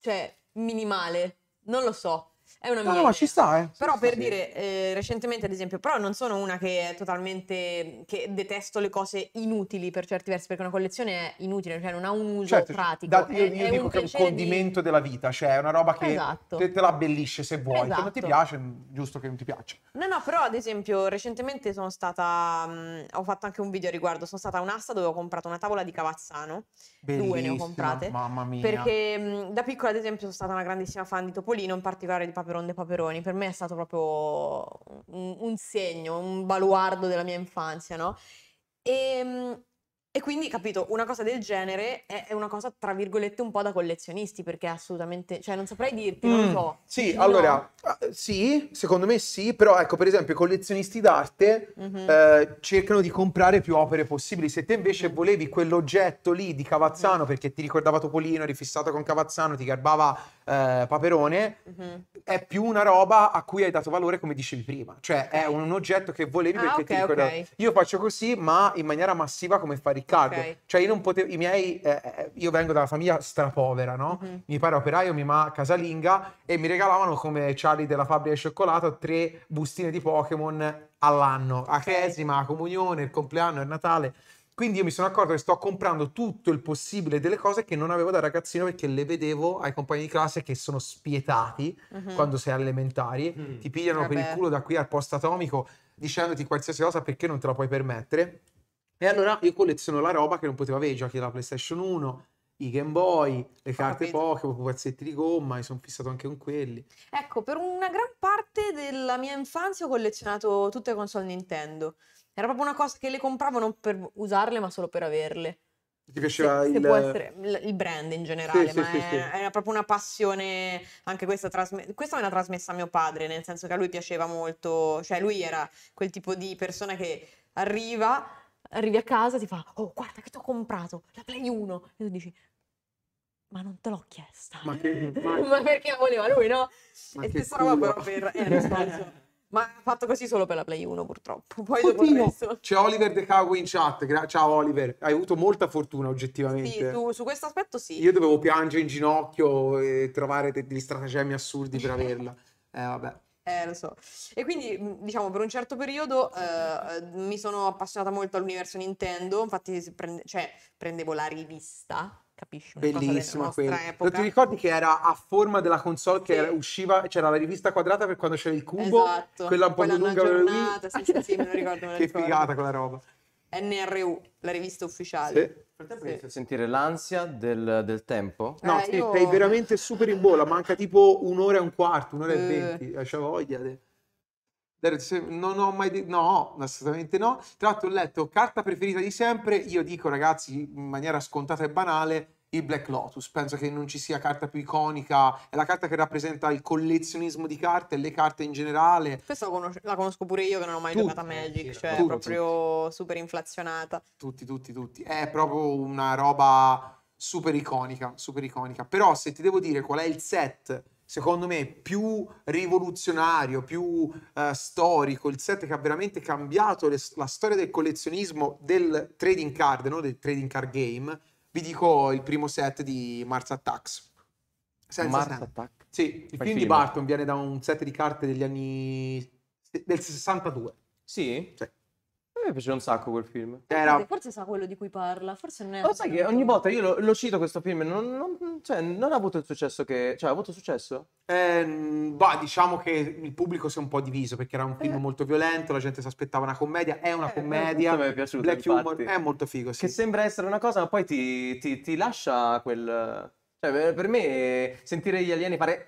cioè, minimale, non lo so. È una mia no, no, ma ci sta, eh. Però per dire, eh, recentemente ad esempio, però non sono una che è totalmente, che detesto le cose inutili per certi versi, perché una collezione è inutile, cioè non ha un uso certo, cioè, pratico. Da, io, io è dico un che è un condimento di... della vita, cioè è una roba che esatto. te, te la abbellisce se vuoi, esatto. se non ti esatto. piace, mm, giusto che non ti piace. No, no, però ad esempio recentemente sono stata, mh, mm, ho fatto anche un video a riguardo, sono stata a un'asta dove ho comprato una tavola di Cavazzano, Bellissima, due ne ho comprate. Mamma mia. Perché mh, mm, da piccola ad esempio sono stata una grandissima fan di Topolino, in particolare di Papà Paperon dei Paperoni, per me è stato proprio un, un segno, un baluardo della mia infanzia, no? E ehm, e quindi, capito, una cosa del genere è, è, una cosa, tra virgolette, un po' da collezionisti, perché assolutamente, cioè non saprei dirti, non mm, so. Sì, no. allora, ah, sì, secondo me sì, però ecco, per esempio, i collezionisti d'arte mm-hmm. eh, cercano di comprare più opere possibili. Se te invece mm-hmm. volevi quell'oggetto lì di Cavazzano, mm-hmm. perché ti ricordava Topolino, eri fissato con Cavazzano, ti garbava eh, Paperone, mhm. è più una roba a cui hai dato valore, come dicevi prima. Cioè, è un oggetto che volevi ah, perché okay, ti ricordava. Okay. Io faccio così, ma in maniera massiva come fa Riccardo. Okay. Cioè io non potevo, i miei, eh, eh io vengo dalla famiglia strapovera, no? Mm-hmm. Mi pare operaio, mia mamma casalinga e mi regalavano come Charlie della fabbrica di cioccolato tre bustine di Pokémon all'anno, a Cresima, a Comunione, il compleanno, il Natale. Quindi io mi sono accorto che sto comprando tutto il possibile delle cose che non avevo da ragazzino perché le vedevo ai compagni di classe che sono spietati mm-hmm. quando sei elementari, mm. ti pigliano Vabbè. per il culo da qui al posto atomico dicendoti qualsiasi cosa perché non te la puoi permettere. E allora io colleziono la roba che non potevo avere, i giochi della PlayStation 1, i Game Boy, le carte Pokémon, i pezzetti di gomma, mi sono fissato anche con quelli. Ecco, per una gran parte della mia infanzia ho collezionato tutte le console Nintendo. Era proprio una cosa che le compravo non per usarle, ma solo per averle. Ti piaceva se, il... Se può essere il brand in generale, sì, ma sì, è, sì. è, proprio una passione, anche questa, trasme- questa me l'ha trasmessa mio padre, nel senso che a lui piaceva molto, cioè lui era quel tipo di persona che arriva arrivi a casa, ti fa, oh guarda che ti ho comprato, la Play 1, e tu dici, ma non te l'ho chiesta. Ma, che, ma... ma perché voleva lui, no? Ma e stessa roba però per eh, Air Ma ha fatto così solo per la Play 1 purtroppo. Poi questo... C'è Oliver De Cago in chat. Ciao Oliver, hai avuto molta fortuna oggettivamente. Sì, tu, su questo aspetto sì. Io dovevo piangere in ginocchio e trovare de- degli stratagemmi assurdi per averla. eh vabbè. Eh, lo so. E quindi, diciamo, per un certo periodo eh, eh, mi sono appassionata molto all'universo Nintendo, infatti prende, cioè, prendevo la rivista, capisci? Bellissima quella. Non ti ricordi che era a forma della console sì. che era, usciva, c'era la rivista quadrata per quando c'era il cubo, esatto. quella un po' più lunga. Giornata, sì, sì, sì, me lo ricordo, me lo che ricordo. figata quella roba. NRU, la rivista ufficiale. Sì. Frattempo sì. inizio a sentire l'ansia del, del tempo. No, eh, sì, io... sei veramente super in bolla, manca tipo un'ora e un quarto, un'ora uh. e eh. venti, c'ho voglia. Non ho mai detto, no, assolutamente no. Tra l'altro ho letto carta preferita di sempre, io dico ragazzi in maniera scontata e banale, il Black Lotus. Penso che non ci sia carta più iconica, è la carta che rappresenta il collezionismo di carte e le carte in generale. Questa la conosco pure io che non ho mai giocato a Magic, cioè tutti, proprio super inflazionata. Tutti, tutti, tutti. È proprio una roba super iconica, super iconica. Però se ti devo dire qual è il set secondo me più rivoluzionario, più eh, storico, il set che ha veramente cambiato le, la storia del collezionismo del trading card, non del trading card game, vi dico il primo set di Mars Attacks. Senza Mars Snap. Attack? Sì, il film, film, di Barton viene da un set di carte degli anni... del 62. Sì? Sì mi piace un sacco quel film. Era... Forse sa quello di cui parla, forse non è. Ma sai che ogni volta io lo, lo cito questo film, non, non, cioè, non, ha avuto il successo che. Cioè, ha avuto successo? Eh, bah, diciamo che il pubblico si è un po' diviso perché era un film eh. molto violento, la gente si aspettava una commedia. È una eh, commedia. Eh, mi è piaciuto, Black infatti. Humor è molto figo. Sì. Che sembra essere una cosa, ma poi ti, ti, ti lascia quel cioè, per me sentire gli alieni fare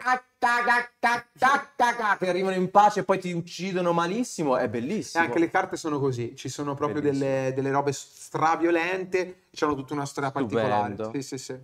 che arrivano in pace e poi ti uccidono malissimo è bellissimo. E anche le carte sono così, ci sono proprio delle, delle, robe straviolente, hanno tutta una storia particolare. Sì, sì, sì.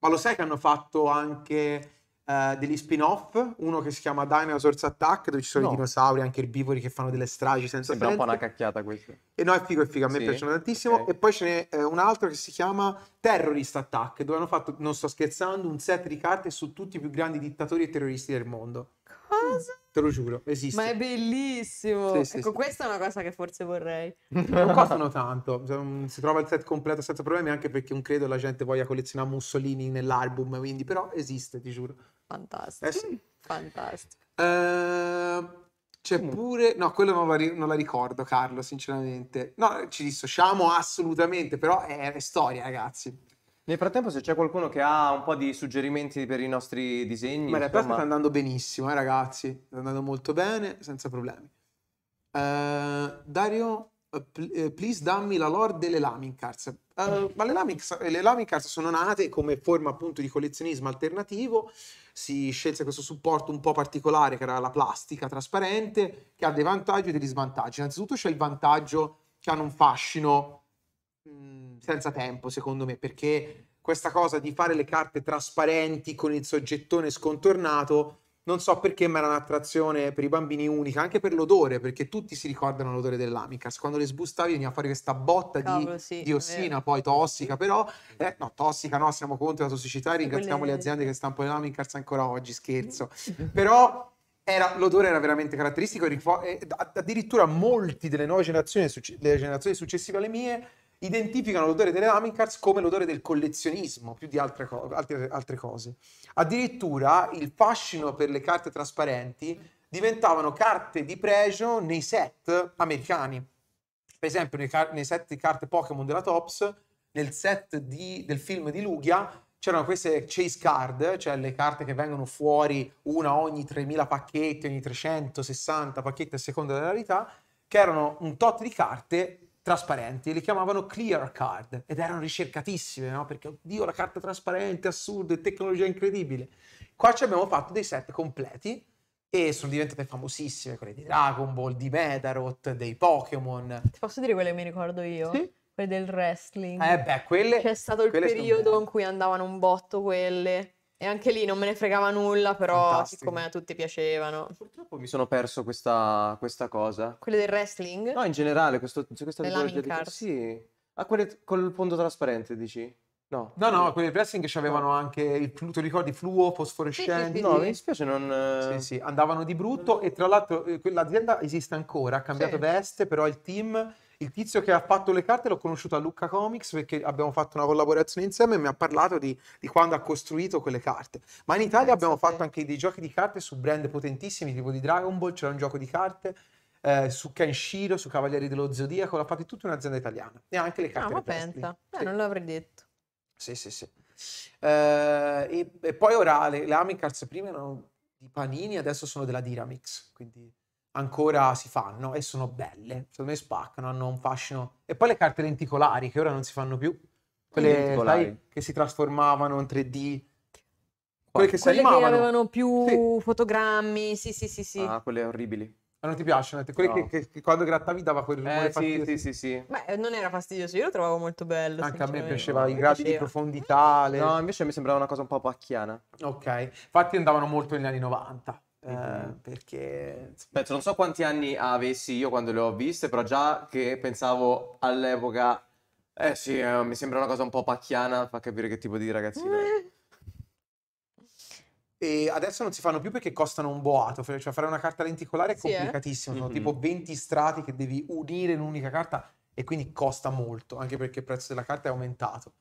Ma lo sai che hanno fatto anche eh, degli spin-off, uno che si chiama Dinosaurs Attack, dove ci sono no. i dinosauri, anche erbivori che fanno delle stragi senza Sembra un po' una cacchiata questo. E no, è figo, è figo, a me sì? piacciono tantissimo. Okay. E poi ce n'è eh, un altro che si chiama Terrorist Attack, dove hanno fatto, non sto scherzando, un set di carte su tutti i più grandi dittatori e terroristi del mondo. Cosa? Te lo giuro, esiste. Ma è bellissimo. Sì, sì, ecco, sì. questa è una cosa che forse vorrei. Non costano tanto. Si trova il set completo senza problemi, anche perché non credo la gente voglia collezionare Mussolini nell'album, quindi però esiste, ti giuro. Fantastico. Eh sì. Fantastico. Uh, c'è mm. pure... No, quello non la, non la, ricordo, Carlo, sinceramente. No, ci dissociamo assolutamente, però è, è storia, ragazzi. Nel frattempo, se c'è qualcuno che ha un po' di suggerimenti per i nostri disegni. Ma in realtà sta andando benissimo, eh, ragazzi. Sta andando molto bene, senza problemi. Uh, Dario eh, eh, please dammi la lore delle Laming Cards. Uh, eh, ma le Laming, le Laming Cards sono nate come forma appunto di collezionismo alternativo, si scelse questo supporto un po' particolare che era la plastica trasparente, che ha dei vantaggi e degli svantaggi. Innanzitutto c'è il vantaggio che hanno un fascino mm, senza tempo, secondo me, perché questa cosa di fare le carte trasparenti con il soggettone scontornato non so perché, ma era un'attrazione per i bambini unica, anche per l'odore, perché tutti si ricordano l'odore dell'Amicas. Quando le sbustavi veniva fuori questa botta Cavolo, di, sì, di ossina, poi tossica, però, eh, no, tossica no, siamo contro la tossicità e ringraziamo quelle... le aziende che stampano l'Amicas ancora oggi, scherzo. però era, l'odore era veramente caratteristico, e, addirittura molti delle nuove generazioni, delle generazioni successive alle mie, identificano l'odore delle Lamincards come l'odore del collezionismo più di altre, co- altre, altre cose. Addirittura il fascino per le carte trasparenti diventavano carte di pregio nei set americani. Per esempio nei, car- nei set di carte Pokémon della Tops, nel set di, del film di Lugia, c'erano queste chase card, cioè le carte che vengono fuori una ogni 3000 pacchetti, ogni 360 pacchetti a seconda della rarità, che erano un tot di carte trasparenti, le chiamavano clear card ed erano ricercatissime, no? Perché oddio, la carta trasparente, assurda, è tecnologia incredibile. Qua ci abbiamo fatto dei set completi e sono diventate famosissime, quelle di Dragon Ball, di Medaroth, dei Pokémon. Ti posso dire quelle che mi ricordo io? Sì. Quelle del wrestling. Eh beh, quelle... C'è stato il periodo in cui andavano un botto quelle e anche lì non me ne fregava nulla, però Fantastico. siccome a tutti piacevano. Purtroppo mi sono perso questa, questa cosa. Quelle del wrestling? No, in generale, questo, questa tipologia di... Card. Sì. Ah, quelle col fondo trasparente, dici? No. No, no, quelli del wrestling che avevano anche il flu, ricordi, fluo fosforescente. Sì, sì, sì, no, mi dispiace non... Eh, sì, sì, andavano di brutto e tra l'altro eh, l'azienda esiste ancora, ha cambiato veste, però il team il tizio che ha fatto le carte l'ho conosciuto a Lucca Comics perché abbiamo fatto una collaborazione insieme e mi ha parlato di, di quando ha costruito quelle carte. Ma in Italia abbiamo fatto anche dei giochi di carte su brand potentissimi, tipo di Dragon Ball, c'era un gioco di carte eh, su Kenshiro, su Cavalieri dello Zodiaco, l'ha fatto tutta un'azienda italiana e anche le carte. Ah, ma pensa, eh, sì. non l'avrei detto. Sì, sì, sì. Eh, e, e, poi ora le, le Amicards prima erano di Panini, adesso sono della Diramix, quindi ancora si fanno e sono belle. Secondo me spaccano, hanno un fascino. E poi le carte lenticolari che ora non si fanno più. Quelle sai, che si trasformavano in 3D. Quelle che, quelle che avevano più sì. fotogrammi, sì, sì, sì, sì. Ah, quelle orribili. Ma ah, non ti piacciono? Quelle no. che, che, che, quando grattavi dava quel rumore eh, fastidioso. Sì, sì, sì, sì. Beh, non era fastidioso, io lo trovavo molto bello. Anche a me piaceva i grafici di profondità. Le... No, invece mi sembrava una cosa un po' pacchiana. Ok, infatti andavano molto negli anni 90. Mm-hmm. perché Penso, non so quanti anni avessi io quando le ho viste, però già che pensavo all'epoca, eh sì, eh, mi sembra una cosa un po' pacchiana, fa capire che tipo di ragazzino è. E adesso non si fanno più perché costano un boato, cioè fare una carta lenticolare è Sì, eh? complicatissimo, sono Mhm. tipo 20 strati che devi unire in un'unica carta e quindi costa molto, anche perché il prezzo della carta è aumentato.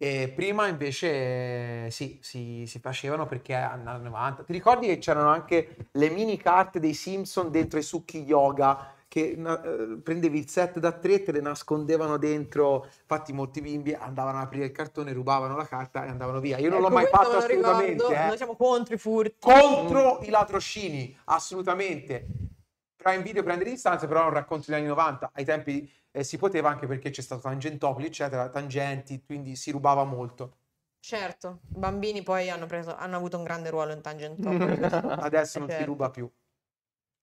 E prima invece eh, sì, si, si facevano perché andavano avanti. Ti ricordi che c'erano anche le mini carte dei Simpson dentro i succhi yoga? che uh, prendevi il set da tre, e te le nascondevano dentro. Infatti, molti bimbi andavano ad aprire il cartone, rubavano la carta e andavano via. Io non ecco, l'ho mai fatto assolutamente. eh. Noi siamo contro i furti. Contro mm. i latrocini, assolutamente. Prime Video prende le distanze, però non racconto gli anni 90, ai tempi eh, si poteva anche perché c'è stato Tangentopoli, eccetera, tangenti, quindi si rubava molto. Certo, i bambini poi hanno, preso, hanno avuto un grande ruolo in Tangentopoli. Adesso non certo. si ruba più.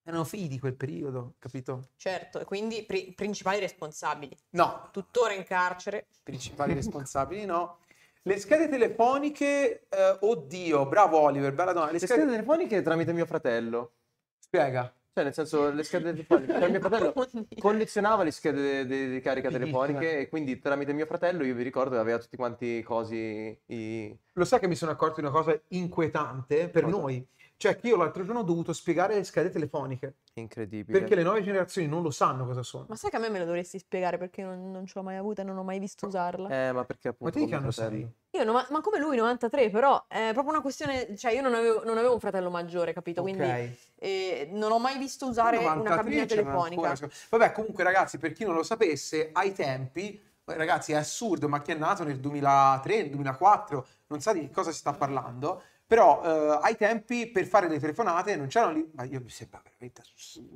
Erano figli di quel periodo, capito? Certo, e quindi pri- principali responsabili. No. Tuttora in carcere. Principali responsabili no. Le schede telefoniche, eh, oddio, bravo Oliver, bella domanda. Le, Le schede... schede telefoniche tramite mio fratello. Spiega. Cioè, nel senso, le schede telefoniche. Cioè, mio fratello collezionava le schede di, di carica telefoniche e quindi tramite mio fratello io vi ricordo che aveva tutti quanti cosi. I... Lo sai che mi sono accorto di una cosa inquietante per cosa? noi? Cioè, che io l'altro giorno ho dovuto spiegare le schede telefoniche. Incredibile. Perché le nuove generazioni non lo sanno cosa sono. Ma sai che a me me lo dovresti spiegare perché non, non ce l'ho mai avuta e non ho mai visto usarla. Eh, ma perché appunto. Ma te che hanno fratello? Sei? Io, no, ma come lui, 93, però è proprio una questione, cioè io non avevo, non avevo un fratello maggiore, capito? Okay. Quindi eh, non ho mai visto usare una cabina cioè, telefonica. Ancora. Vabbè, comunque ragazzi, per chi non lo sapesse, ai tempi, eh, ragazzi è assurdo, ma chi è nato nel 2003, nel 2004, non sa di cosa si sta parlando, però eh, ai tempi per fare le telefonate non c'erano lì, ma io mi sembra veramente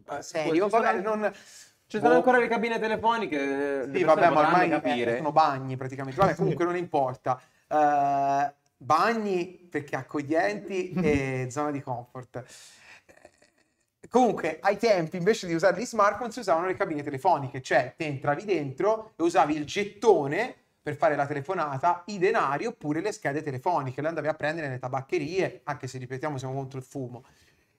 eh, serio, vabbè, non... Ci sono boh. ancora le cabine telefoniche. Eh, sì, vabbè, ma ormai sono bagni praticamente. Vabbè, comunque non importa. Eh, bagni perché accoglienti e zona di comfort. Comunque, ai tempi invece di usare gli smartphone si usavano le cabine telefoniche, cioè te entravi dentro e usavi il gettone per fare la telefonata, i denari oppure le schede telefoniche, le andavi a prendere nelle tabaccherie, anche se ripetiamo siamo contro il fumo.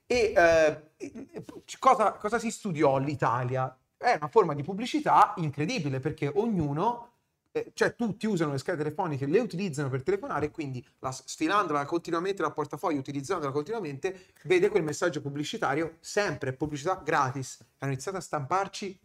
E eh, cosa, cosa si studiò l'Italia? È una forma di pubblicità incredibile perché ognuno eh, cioè tutti usano le schede telefoniche, le utilizzano per telefonare, e quindi la, sfilandola continuamente dal portafoglio, utilizzandola continuamente, vede quel messaggio pubblicitario, sempre pubblicità gratis. Hanno iniziato a stamparci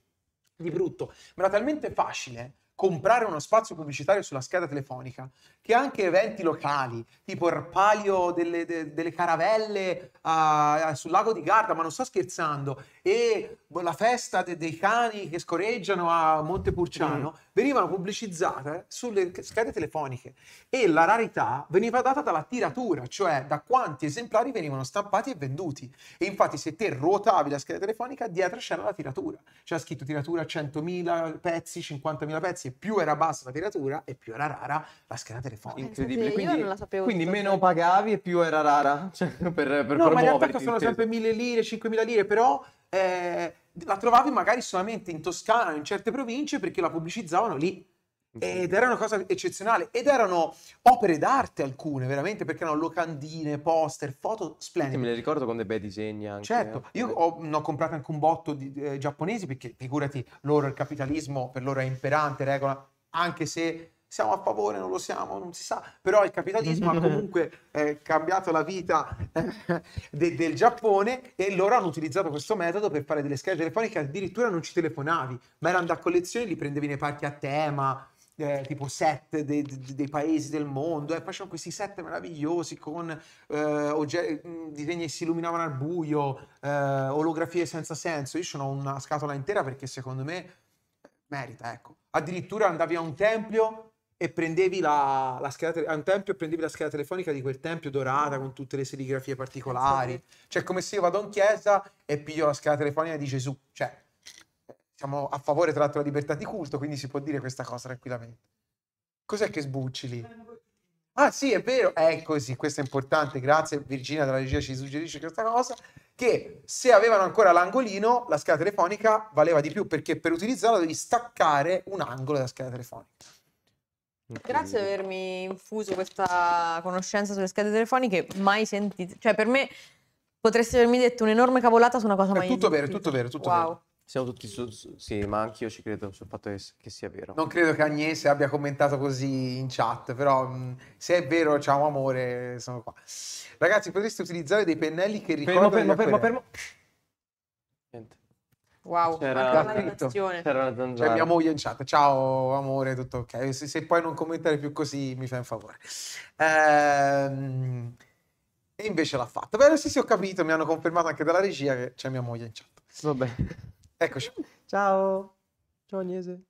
di brutto, ma era talmente facile comprare uno spazio pubblicitario sulla scheda telefonica che anche eventi locali, tipo il palio delle, de, delle caravelle uh, sul lago di Garda, ma non sto scherzando, e la festa de, dei cani che scorreggiano a Montepurciano, mm. venivano pubblicizzate sulle schede telefoniche e la rarità veniva data dalla tiratura, cioè da quanti esemplari venivano stampati e venduti. E infatti se te ruotavi la scheda telefonica, dietro c'era la tiratura. C'era scritto tiratura 100.000 pezzi, 50.000 pezzi, e più era bassa la tiratura e più era rara la scheda telefonica telefoniche. Eh, Incredibile. Quindi, quindi meno cioè. pagavi e più era rara cioè, per, per no, ma in realtà costano sempre mille lire, 5000 lire, però eh, la trovavi magari solamente in Toscana, in certe province, perché la pubblicizzavano lì. Ed era una cosa eccezionale. Ed erano opere d'arte alcune, veramente, perché erano locandine, poster, foto splendide. Sì, me le ricordo con dei bei disegni anche. Certo, eh. io ho, ho, comprato anche un botto di eh, giapponesi, perché figurati, loro il capitalismo per loro è imperante, regola, anche se siamo a favore, non lo siamo, non si sa, però il capitalismo ha comunque eh, cambiato la vita eh, de- del Giappone e loro hanno utilizzato questo metodo per fare delle schede telefoniche, addirittura non ci telefonavi, ma erano da collezione, li prendevi nei parchi a tema, eh, tipo set dei, dei, paesi del mondo e eh, facevano questi set meravigliosi con eh, ogge- disegni che si illuminavano al buio, eh, olografie senza senso. Io sono una scatola intera perché secondo me eh, merita, ecco. Addirittura andavi a un tempio e prendevi la, la scheda te- a un tempio prendevi la scheda telefonica di quel tempio dorata ah. con tutte le serigrafie particolari. Cioè, come se io vado in chiesa e piglio la scheda telefonica di Gesù. Cioè, siamo a favore tra l'altro della libertà di culto, quindi si può dire questa cosa tranquillamente. Cos'è che sbucci lì? Ah, sì, è vero. È così, questo è importante. Grazie, Virginia della regia ci suggerisce questa cosa. Che se avevano ancora l'angolino, la scheda telefonica valeva di più perché per utilizzarla devi staccare un angolo della scheda telefonica. Grazie di avermi infuso questa conoscenza sulle schede telefoniche mai sentite. Cioè, per me potresti avermi detto un'enorme cavolata su una cosa è mai tutto vero, tutto vero, tutto wow. vero. Siamo tutti su, su, sì, ma anch'io ci credo sul fatto che, che, sia vero. Non credo che Agnese abbia commentato così in chat, però mh, mm, se è vero, ciao amore, sono qua. Ragazzi, potreste utilizzare dei pennelli che ricordano... Fermo, fermo, fermo, fermo. Wow, c'era, c'era una C'è cioè, mia moglie in chat, ciao amore, tutto ok. Se, se puoi non commentare più così mi fai un favore. Ehm, e invece l'ha fatto. Beh, sì, sì, ho capito, mi hanno confermato anche dalla regia che c'è mia moglie in chat. Vabbè. Eccoci. Ciao. Ciao Agnese.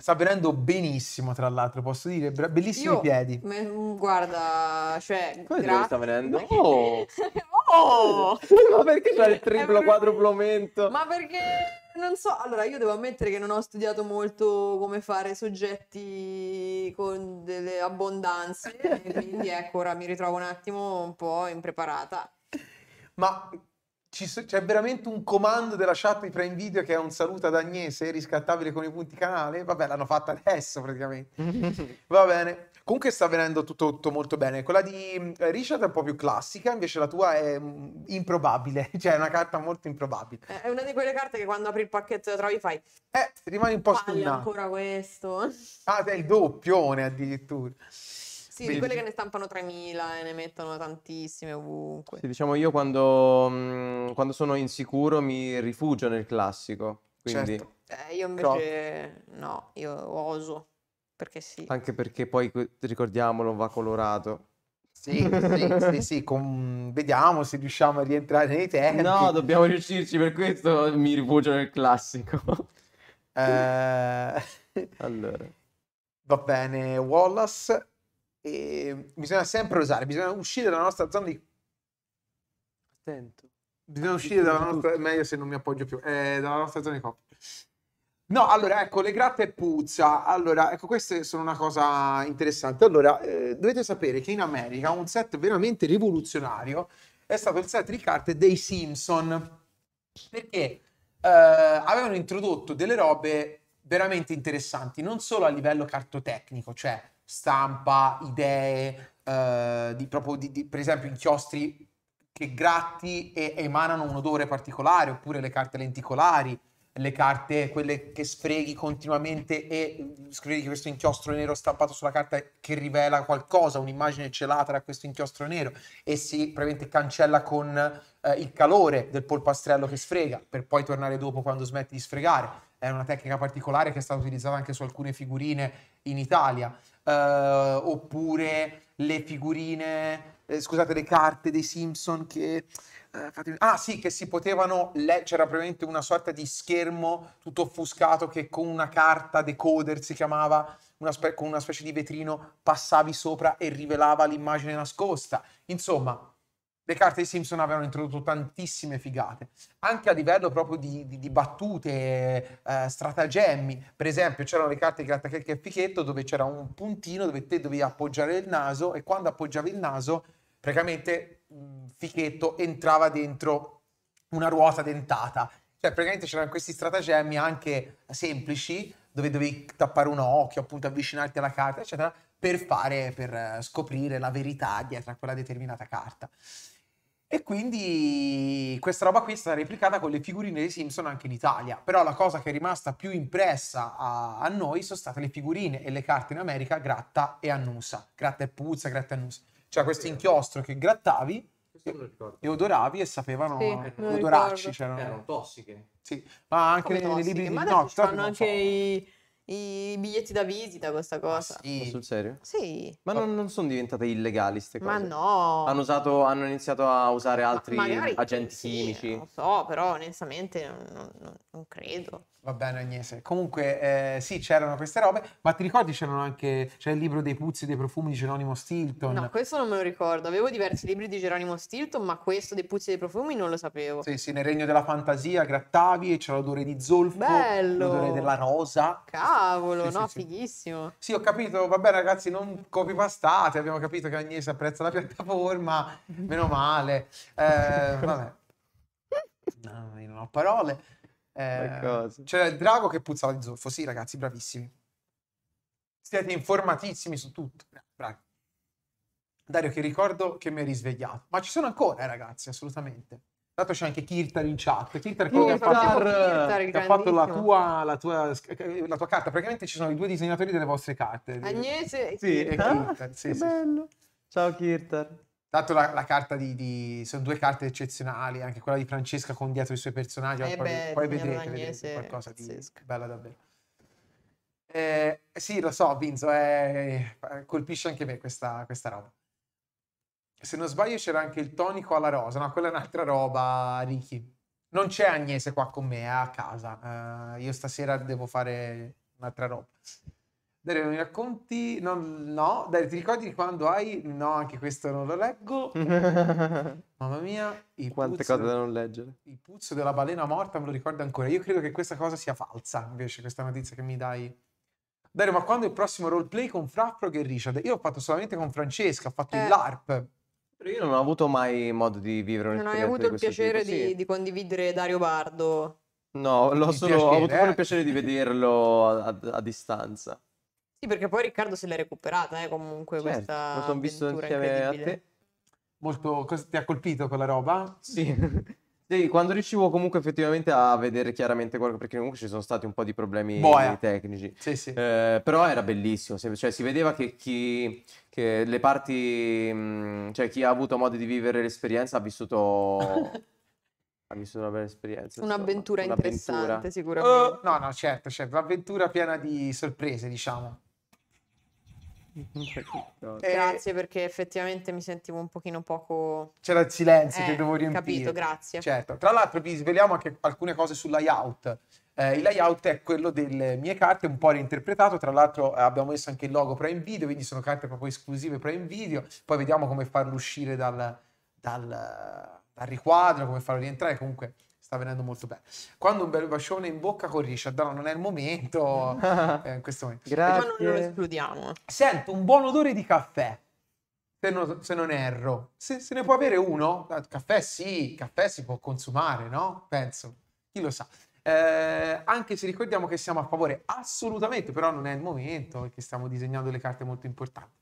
Sta venendo benissimo, tra l'altro, posso dire. Bellissimi Io, piedi. Me, mm, guarda, cioè. Come gra- sta venendo? Oh! oh! ma perché c'è il triplo, quadruplo mento? Ma perché non so, allora io devo ammettere che non ho studiato molto come fare soggetti con delle abbondanze, quindi ecco, ora mi ritrovo un attimo un po' impreparata. Ma c'è veramente un comando della chat di Prime Video che è un saluto ad Agnese, riscattabile con i punti canale. Vabbè, l'hanno fatta adesso praticamente. Va bene. Comunque sta venendo tutto, tutto, molto bene. Quella di eh, Richard è un po' più classica, invece la tua è mm, improbabile, cioè è una carta molto improbabile. Eh, è una di quelle carte che quando apri il pacchetto trovi fai... Eh, rimani un po' stunnato. ancora questo. Ah, è il doppione addirittura. Sì, di quelle che ne stampano 3.000 e ne mettono tantissime ovunque. Sì, diciamo io quando, mhmm, quando sono insicuro mi rifugio nel classico. Quindi... Certo. Eh, io invece Però... no, io oso, perché sì. Anche perché poi, ricordiamolo, va colorato. Sì, sì, sì, sì con... vediamo se riusciamo a rientrare nei tempi. No, dobbiamo riuscirci, per questo mi rifugio nel classico. Eh... Allora. Va bene, Wallace. E bisogna sempre usare, bisogna uscire dalla nostra zona di... Attento. Bisogna uscire dalla nostra... Meglio se non mi appoggio più. Eh, dalla nostra zona di coppia. No, allora, ecco, le grappe puzza. Allora, ecco, queste sono una cosa interessante. Allora, eh, dovete sapere che in America un set veramente rivoluzionario è stato il set di carte dei Simpson. Perché eh, avevano introdotto delle robe veramente interessanti, non solo a livello cartotecnico, cioè stampa, idee, eh, di, proprio di, di, per esempio inchiostri che gratti e emanano un odore particolare, oppure le carte lenticolari, le carte, quelle che sfreghi continuamente e mm, scrivi questo inchiostro nero stampato sulla carta che rivela qualcosa, un'immagine celata da questo inchiostro nero e si praticamente cancella con eh, il calore del polpastrello che sfrega per poi tornare dopo quando smetti di sfregare. È una tecnica particolare che è stata utilizzata anche su alcune figurine in Italia. Eh, oppure le figurine, eh, scusate, le carte dei Simpson che... Eh, fatemi... Ah sì, che si potevano... Le... C'era probabilmente una sorta di schermo tutto offuscato che con una carta decoder si chiamava, una spe... con una specie di vetrino passavi sopra e rivelava l'immagine nascosta. Insomma, le carte di Simpson avevano introdotto tantissime figate, anche a livello proprio di, di, di battute, eh, stratagemmi. Per esempio, c'erano le carte di grattachelchi e Fichetto, dove c'era un puntino dove te dovevi appoggiare il naso e quando appoggiavi il naso, praticamente Fichetto mm, entrava dentro una ruota dentata. Cioè, praticamente c'erano questi stratagemmi anche semplici dove dovevi tappare un occhio, appunto avvicinarti alla carta, eccetera, per fare, per eh, scoprire la verità dietro a quella determinata carta. E quindi questa roba qui è stata replicata con le figurine dei Simpson anche in Italia. Però la cosa che è rimasta più impressa a, a noi sono state le figurine e le carte in America Gratta e Annusa. Gratta e Puzza, Gratta e Annusa. Cioè questo inchiostro che grattavi e odoravi e sapevano sì, odorarci. C'erano... Erano tossiche. Sì, ma anche nei, libri di... Ma no, fanno anche i i biglietti da visita, questa ah, cosa. Ah, sì. Sul serio? Sì. Ma non, non sono diventate illegali queste cose? Ma no. Hanno, usato, hanno iniziato a usare altri ma agenti sì, chimici? Non so, però onestamente non, non, non credo. Va bene Agnese. Comunque eh, sì, c'erano queste robe, ma ti ricordi c'erano anche c'era il libro dei puzzi e dei profumi di Geronimo Stilton? No, questo non me lo ricordo. Avevo diversi libri di Geronimo Stilton, ma questo dei puzzi e dei profumi non lo sapevo. Sì, sì, nel regno della fantasia grattavi e c'era l'odore di zolfo, Bello. l'odore della rosa. Cavolo, sì, no, sì, fighissimo. Sì, ho capito. Va bene ragazzi, non copypastate, abbiamo capito che Agnese apprezza la piattaforma, meno male. Eh, vabbè. No, io non ho parole. Eh, c'era il drago che puzzava di zolfo. Sì, ragazzi, bravissimi. Siete informatissimi su tutto. Bravi. Dario, che ricordo che mi hai risvegliato. Ma ci sono ancora, eh, ragazzi, assolutamente. Tanto c'è anche Kirtar in chat. Kirtar, Kirtar, che, ha fatto, Kirtar, che ha fatto la, tua, la, tua, la tua, carta. Praticamente ci sono i due disegnatori delle vostre carte. Agnese sì, e Kirtar. Ah, sì, sì. Ciao Kirtar. Tanto la, la carta di, di, sono due carte eccezionali, anche quella di Francesca con dietro i suoi personaggi. Eh poi, beh, poi vedrete, vedrete, qualcosa pazzesco. di bella davvero. Eh, sì, lo so, Vinzo, eh, colpisce anche me questa, questa roba. Se non sbaglio c'era anche il tonico alla rosa, no, quella è un'altra roba, Ricky. Non c'è Agnese qua con me, è a casa. Uh, io stasera devo fare un'altra roba. Dario, mi racconti? No, no. Dario, ti ricordi quando hai? No, anche questo non lo leggo. Mamma mia, il quante puzzo, cose da non leggere. Il puzzo della balena morta me lo ricordo ancora. Io credo che questa cosa sia falsa, invece, questa notizia che mi dai. Dario, ma quando è il prossimo roleplay con Frapprog e Richard? Io ho fatto solamente con Francesca, ho fatto eh. il LARP. Però io non ho avuto mai modo di vivere un'esperienza Non hai avuto il piacere di, sì. di condividere Dario Bardo? No, solo, piacere, ho avuto eh. solo il piacere di vederlo a, a, a distanza. Sì, perché poi Riccardo se l'è recuperata eh, comunque certo, questa lo sono visto insieme a te. Molto, ti ha colpito quella roba? Sì. sì. quando riuscivo comunque effettivamente a vedere chiaramente quello, perché comunque ci sono stati un po' di problemi Boia. tecnici. Sì, sì. Eh, però era bellissimo, cioè si vedeva che chi, che le parti, mm, cioè chi ha avuto modo di vivere l'esperienza ha vissuto... ha vissuto una bella esperienza. Un'avventura insomma. interessante, un'avventura. sicuramente. Uh, no, no, certo, certo, un'avventura piena di sorprese, diciamo. Eh, grazie perché effettivamente mi sentivo un pochino poco... C'era il silenzio eh, che dovevo riempire. Capito, grazie. Certo. Tra l'altro vi sveliamo anche alcune cose sul layout. Eh, il layout è quello delle mie carte, un po' reinterpretato. Tra l'altro, eh, abbiamo messo anche il logo Prime Video, quindi sono carte proprio esclusive Prime Video. Poi vediamo come farlo uscire dal, dal, dal riquadro, come farlo rientrare. Comunque, sta venendo molto bene. Quando un bel bacione in bocca con Richard, no, non è il momento, eh, in questo momento. Grazie. Ma non lo escludiamo. Sento un buon odore di caffè, se, no, se non erro. Se, se, ne può avere uno? Eh, caffè sì, caffè si può consumare, no? Penso, chi lo sa. Eh, anche se ricordiamo che siamo a favore assolutamente, però non è il momento che stiamo disegnando le carte molto importanti.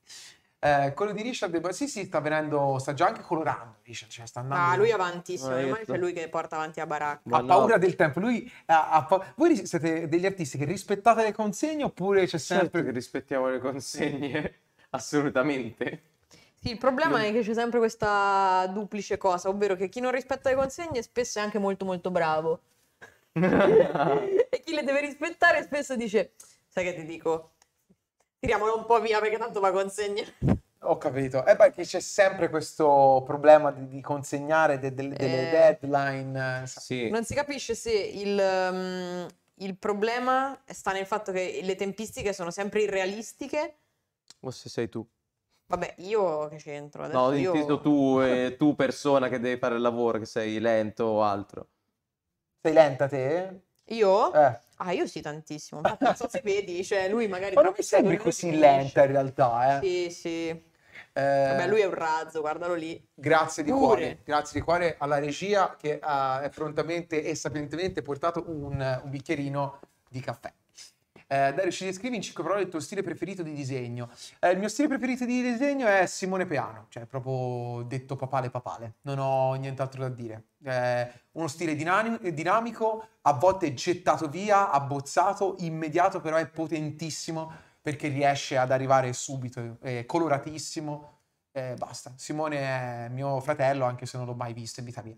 Eh, quello di Richard De Sì, sì, sta venendo, sta già anche colorando. Richard, cioè, sta andando. Ah, lui è avanti, secondo me c'è lui che porta avanti la baracca. Ha paura del tempo. Lui ha, ha pa- Voi siete degli artisti che rispettate le consegne oppure c'è sempre. Certo che rispettiamo le consegne, assolutamente. Sì, il problema no. è che c'è sempre questa duplice cosa, ovvero che chi non rispetta le consegne spesso è anche molto molto bravo. e chi le deve rispettare spesso dice, sai che ti dico, tiriamolo un po' via perché tanto va consegna. Ho capito. E eh poi c'è sempre questo problema di, di consegnare de, de, delle eh, deadline. Eh, sì. Non si capisce se il, um, il, problema sta nel fatto che le tempistiche sono sempre irrealistiche. O se sei tu. Vabbè, io che c'entro adesso. No, io... inteso tu, eh, tu persona che devi fare il lavoro, che sei lento o altro. Sei lenta te? Io? Eh. Ah, io sì tantissimo, ma ah, non so se vedi, cioè lui magari... Ma non mi sembri così lenta in realtà, eh? Sì, sì. Eh, Vabbè, lui è un razzo, guardalo lì. Grazie di Pure. cuore, grazie di cuore alla regia che ha prontamente e sapientemente portato un, un bicchierino di caffè. Eh, Dario ci descrivi in 5 parole il tuo stile preferito di disegno. Eh, il mio stile preferito di disegno è Simone Peano, cioè proprio detto papale papale, non ho nient'altro da dire. Eh, uno stile dinamico, a volte gettato via, abbozzato, immediato, però è potentissimo perché riesce ad arrivare subito, è coloratissimo. Eh, basta. Simone è mio fratello, anche se non l'ho mai visto in vita mia.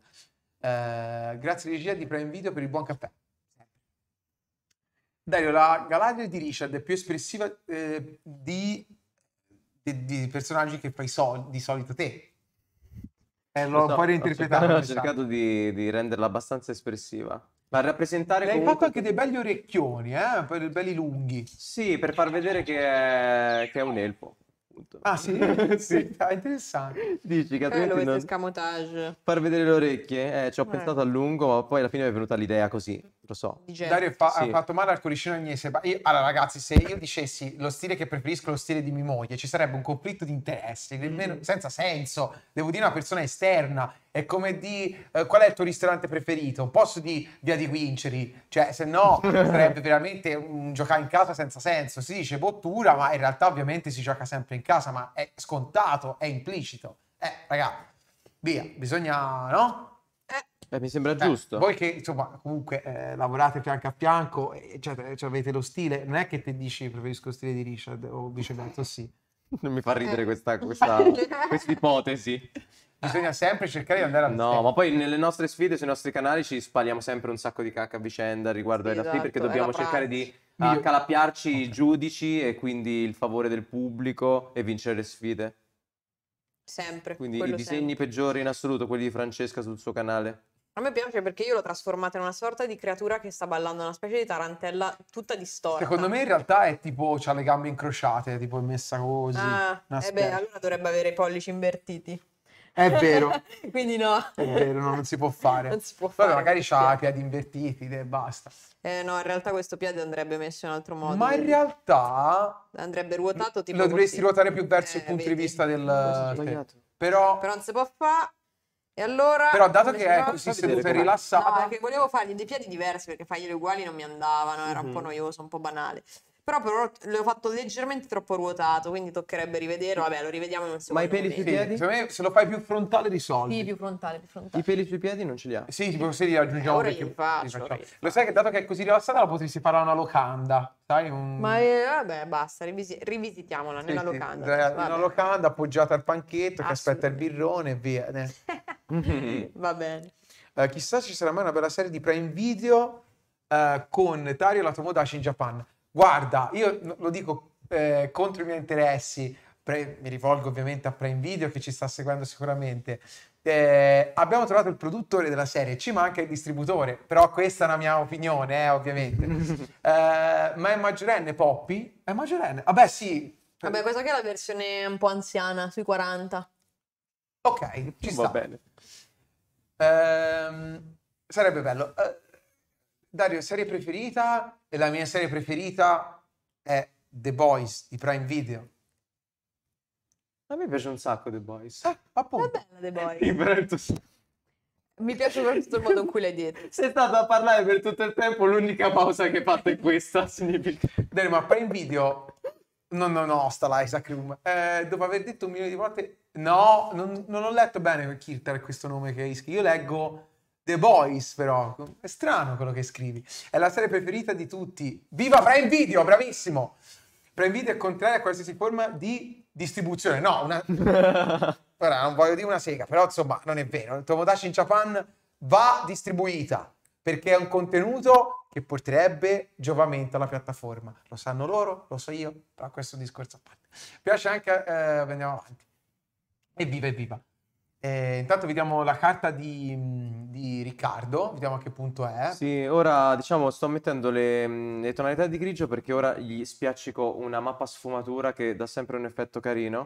Eh, grazie regia di Prime Video per il buon caffè. Dario, la Galadriel di Richard è più espressiva eh, di, di, di, personaggi che fai sol- di solito te. Eh, l'ho so, un po' Ho cercato, di, di, renderla abbastanza espressiva. Ma rappresentare Hai comunque... fatto anche dei belli orecchioni, eh? Poi dei belli lunghi. Sì, per far vedere che è, che è un elfo. Appunto. Ah sì? sì. Ah, interessante. Dici che eh, non... scamotage. Far vedere le orecchie? Eh, ci ho eh. pensato a lungo, ma poi alla fine mi è venuta l'idea così lo so. Dario fa- sì. ha fatto male al cuoricino agnese. io, allora, ragazzi, se io dicessi lo stile che preferisco è lo stile di mia moglie, ci sarebbe un conflitto di interessi, nemmeno, mm. senza senso. Devo dire una persona esterna. È come di eh, qual è il tuo ristorante preferito? Un posto di Via di Quinceri, cioè, se no sarebbe veramente un giocare in casa senza senso. Si dice bottura, ma in realtà, ovviamente, si gioca sempre in casa, ma è scontato, è implicito. Eh, ragazzi, via, bisogna, no? Beh, mi sembra cioè, giusto. Eh, voi che insomma comunque eh, lavorate fianco a fianco, eccetera, cioè, avete lo stile, non è che ti dici preferisco lo stile di Richard o viceversa, sì. Non mi fa ridere eh. questa, questa, questa ipotesi. Bisogna sempre cercare di andare a No, ma poi nelle nostre sfide sui nostri canali ci spaliamo sempre un sacco di cacca a vicenda riguardo sì, ai esatto, perché dobbiamo cercare di ah, accalappiarci okay. i giudici e quindi il favore del pubblico e vincere le sfide. Sempre. Quindi i disegni sempre. peggiori in assoluto, quelli di Francesca sul suo canale. A me piace perché io l'ho trasformata in una sorta di creatura che sta ballando, una specie di tarantella tutta distorta. Secondo me in realtà è tipo, ha le gambe incrociate, tipo è messa così. Ah, e eh beh, allora dovrebbe avere i pollici invertiti. È vero. Quindi no. È vero, no, non si può fare. non si può fare. Vabbè, magari ha i piedi invertiti e basta. Eh no, in realtà questo piede andrebbe messo in un altro modo. Ma in realtà... Andrebbe ruotato tipo Lo dovresti così. ruotare più verso eh, il punto vedi, di vista del... Però... Però non si può fare e allora... Però dato che è così seduta e rilassata... No, perché volevo fargli dei piedi diversi, perché farglieli uguali non mi andavano, era un po' mm-hmm. noioso, un po' banale. Però, però l'ho fatto leggermente troppo ruotato, quindi toccherebbe rivederlo. Vabbè, lo rivediamo in un secondo. Ma i peli sui piedi? Secondo me se lo fai più frontale risolvi. Sì, più frontale, più frontale. I peli sui piedi non ce li ha. Sì, tipo se li aggiungiamo eh, perché li faccio, li faccio. Lo sai che dato che è così rilassata la potresti fare a una locanda, sai? Un... Ma eh, vabbè, basta, rivisi- rivisitiamola sì, nella sì, locanda. Cioè, una locanda appoggiata al panchetto che aspetta il birrone e via. Eh. Va bene. Uh, chissà se ci sarà mai una bella serie di Prime Video uh, con Tario e la Tomodachi in Japan guarda, io lo dico eh, contro i miei interessi, pre- mi rivolgo ovviamente a Prime Video che ci sta seguendo sicuramente, eh, abbiamo trovato il produttore della serie, ci manca il distributore, però questa è una mia opinione, eh, ovviamente. eh, ma è maggiorenne Poppy? È maggiorenne? Vabbè, sì. Vabbè, questa che è la versione un po' anziana, sui 40. Ok, ci Va sta. bene. Ehm, sarebbe bello. Eh, Dario, serie preferita? E la mia serie preferita è The Boys di Prime Video. A me piace un sacco The Boys. Eh, appunto. È bella The Boys. Sì, mi piace proprio tutto il modo in cui l'hai detto. Sei stato a parlare per tutto il tempo, l'unica pausa che hai fatto è questa. Significa... Dai, ma Prime Video... No, no, no, sta l'Isaac Room. Eh, dopo aver detto un milione di volte... No, non, non ho letto bene Kirter questo nome che hai scritto. Io leggo The Boys, però. È strano quello che scrivi. È la serie preferita di tutti. Viva Prime Video, bravissimo! Prime Video è contrario a qualsiasi forma di distribuzione. No, una... Ora, non voglio dire una sega, però insomma, non è vero. Tomodachi in Japan va distribuita perché è un contenuto che porterebbe giovamento alla piattaforma. Lo sanno loro, lo so io, però questo discorso a parte. Piace anche, eh, andiamo avanti. Evviva, evviva. Eh, intanto vediamo la carta di, mm, di, Riccardo, vediamo a che punto è. Sì, ora diciamo sto mettendo le, mm, le, tonalità di grigio perché ora gli spiaccico una mappa sfumatura che dà sempre un effetto carino.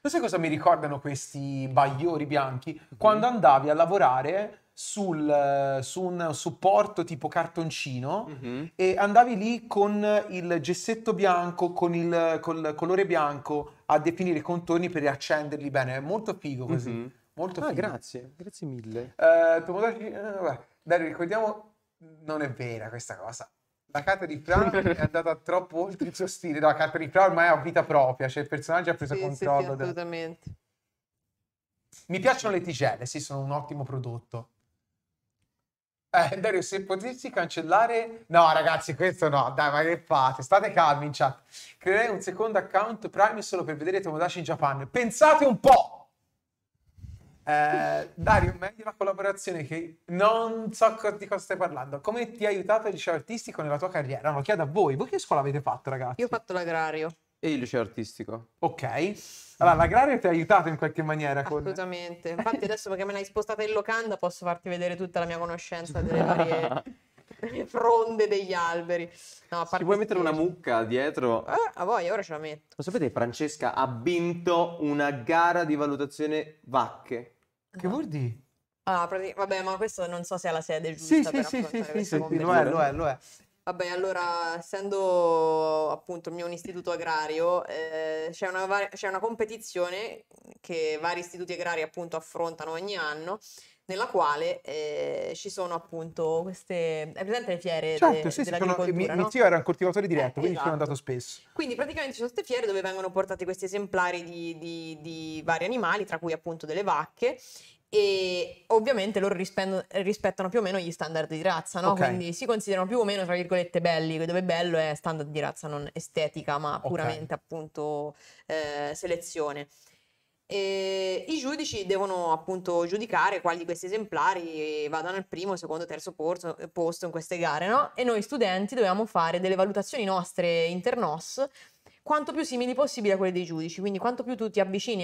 Non sai cosa mi ricordano questi bagliori bianchi? Mm. Quando andavi a lavorare sul, su un supporto tipo cartoncino mm-hmm. e andavi lì con il gessetto bianco, con il col colore bianco a definire i contorni per riaccenderli bene. È molto figo così. Mm-hmm Molto ah, figo. grazie, grazie mille. Eh, Tomodachi, eh, Dai, ricordiamo, non è vera questa cosa. La carta di Fra è andata troppo oltre il suo stile. la carta di Fra ormai ha vita propria, cioè il personaggio ha preso sì, controllo. Sì, sì, assolutamente. Del... Mi piacciono le tigelle, sì, sono un ottimo prodotto. Eh, Dario, se potessi cancellare... No, ragazzi, questo no, dai, ma che fate? State calmi in chat. Creerei un secondo account Prime solo per vedere Tomodachi in Giappone. Pensate un po'! Eh, Dario, meglio una collaborazione che non so di cosa stai parlando. Come ti ha aiutato il liceo artistico nella tua carriera? No, chiedo a voi. Voi che scuola avete fatto, ragazzi? Io ho fatto l'agrario. E il liceo artistico. Ok. Allora, l'agrario ti ha aiutato in qualche maniera. Assolutamente. Infatti adesso perché me l'hai spostata in locanda posso farti vedere tutta la mia conoscenza delle varie... fronde degli alberi. No, Ci vuoi mettere una mucca dietro? Eh, a voi, ora ce la metto. Lo sapete, Francesca ha vinto una gara di valutazione vacche. Che esatto. vuol dire? Ah, pratic- vabbè, ma questo non so se è la sede giusta sì, per sì, sì, sì, sì, lo è, lo è, lo è. Vabbè, allora, essendo appunto il mio un istituto agrario, eh, c'è, una var- c'è una competizione che vari istituti agrari appunto affrontano ogni anno nella quale eh, ci sono appunto queste... È presente le fiere certo, de, sì, dell'agricoltura, sono, no? mio zio era un coltivatore eh, diretto, eh, quindi esatto. ci sono andato esatto. spesso. Quindi praticamente ci sono queste fiere dove vengono portati questi esemplari di, di, di vari animali, tra cui appunto delle vacche, e ovviamente loro rispettano più o meno gli standard di razza, no? okay. quindi si considerano più o meno tra virgolette belli, dove bello è standard di razza, non estetica, ma puramente okay. appunto eh, selezione. E ehm, I giudici devono appunto giudicare quali di questi esemplari vadano al primo, secondo, terzo porto, posto in queste gare, no? E noi studenti dovevamo fare delle valutazioni nostre internos quanto più simili possibile a quelle dei giudici, quindi quanto più tu ti avvicini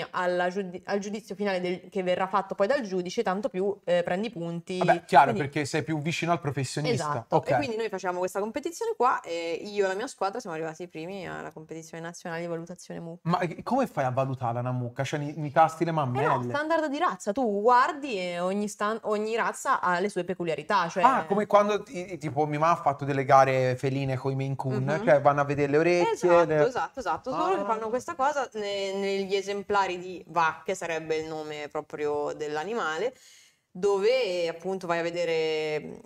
giud- al giudizio finale del- che verrà fatto poi dal giudice, tanto più eh, prendi punti. Vabbè, chiaro, quindi... perché sei più vicino al professionista. Esatto, okay. e quindi noi facciamo questa competizione qua e io e la mia squadra siamo arrivati primi alla competizione nazionale di valutazione mucca. Ma come fai a valutare una mucca? Cioè, mi, mi tasti le mammelle? Eh no, standard di razza, tu guardi e ogni, stan- ogni razza ha le sue peculiarità, cioè... Ah, come quando tipo mia mamma ha fatto delle gare feline con i Maine Coon, mm-hmm. cioè vanno a vedere le orecchie... Esatto, le... esatto. esatto esatto, esatto. Solo ah. che fanno questa cosa ne, negli esemplari di vacche, sarebbe il nome proprio dell'animale, dove appunto vai a vedere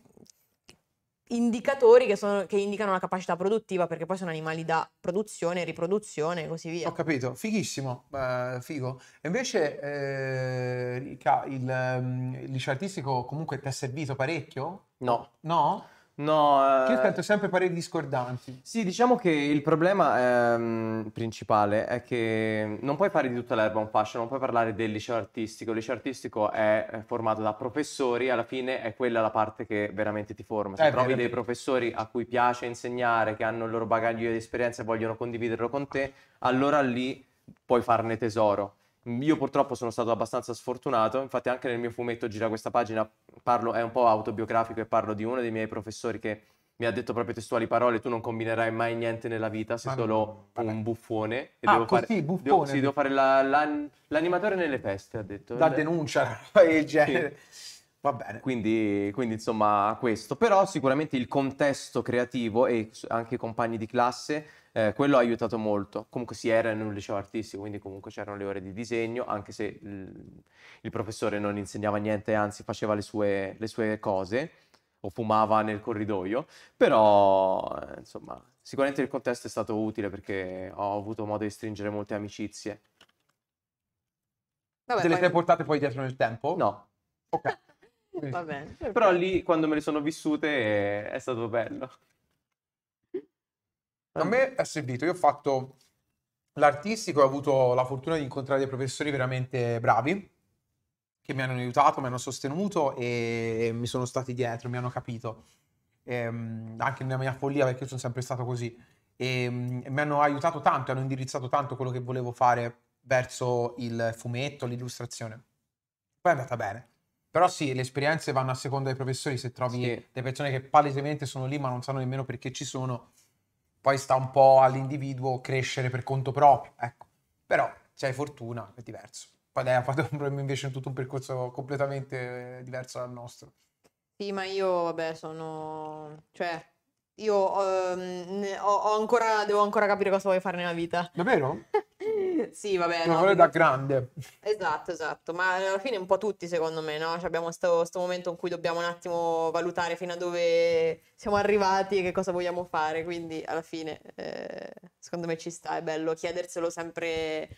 indicatori che, sono, che, indicano la capacità produttiva, perché poi sono animali da produzione, riproduzione e così via. Ho capito, fighissimo, uh, figo. Invece eh, il, il, il liceo artistico comunque ti è servito parecchio? No. No? No, eh... Io sento sempre pareri discordanti. Sì, diciamo che il problema ehm, principale è che non puoi fare di tutta l'erba un fascio, non puoi parlare del liceo artistico. Il liceo artistico è eh, formato da professori, alla fine è quella la parte che veramente ti forma. Se eh, trovi veramente. dei professori a cui piace insegnare, che hanno il loro bagaglio di esperienza e vogliono condividerlo con te, allora lì puoi farne tesoro io purtroppo sono stato abbastanza sfortunato, infatti anche nel mio fumetto gira questa pagina, parlo, è un po' autobiografico e parlo di uno dei miei professori che mi ha detto proprio testuali parole, tu non combinerai mai niente nella vita, sei solo un buffone. E ah, devo così, fare, buffone. Devo, sì, devo fare la, la, l'animatore nelle feste, ha detto. Da denuncia, il genere. Sì. Va bene. Quindi, quindi, insomma questo, però sicuramente il contesto creativo e anche i compagni di classe, eh, quello ha aiutato molto. Comunque si era in un liceo artistico, quindi comunque c'erano le ore di disegno, anche se il, il professore non insegnava niente, anzi faceva le sue, le sue cose o fumava nel corridoio, però eh, insomma sicuramente il contesto è stato utile perché ho avuto modo di stringere molte amicizie. Vabbè, Te le sei portate poi dietro nel tempo? No. Ok. Va bene. Però lì, quando me le sono vissute, è, stato bello. A me è servito, io ho fatto l'artistico ho avuto la fortuna di incontrare dei professori veramente bravi che mi hanno aiutato, mi hanno sostenuto e mi sono stati dietro, mi hanno capito. E, ehm, anche nella mia follia perché io sono sempre stato così. E, ehm, e mi hanno aiutato tanto, hanno indirizzato tanto quello che volevo fare verso il fumetto, l'illustrazione. Poi è andata bene. Però sì, le esperienze vanno a seconda dei professori, se trovi sì. delle persone che palesemente sono lì ma non sanno nemmeno perché ci sono, poi sta un po' all'individuo crescere per conto proprio, ecco. Però se hai fortuna è diverso. Poi lei ha fatto invece tutto un percorso completamente eh, diverso dal nostro. Sì, ma io vabbè sono... cioè io um, ho, ho ancora, devo ancora capire cosa vuoi fare nella vita. Davvero? grande, sì, vabbè. No, quello da grande. Esatto, esatto, ma alla fine un po' tutti secondo me, no? Cioè abbiamo questo momento in cui dobbiamo un attimo valutare fino a dove siamo arrivati e che cosa vogliamo fare, quindi alla fine eh, secondo me ci sta, è bello chiederselo sempre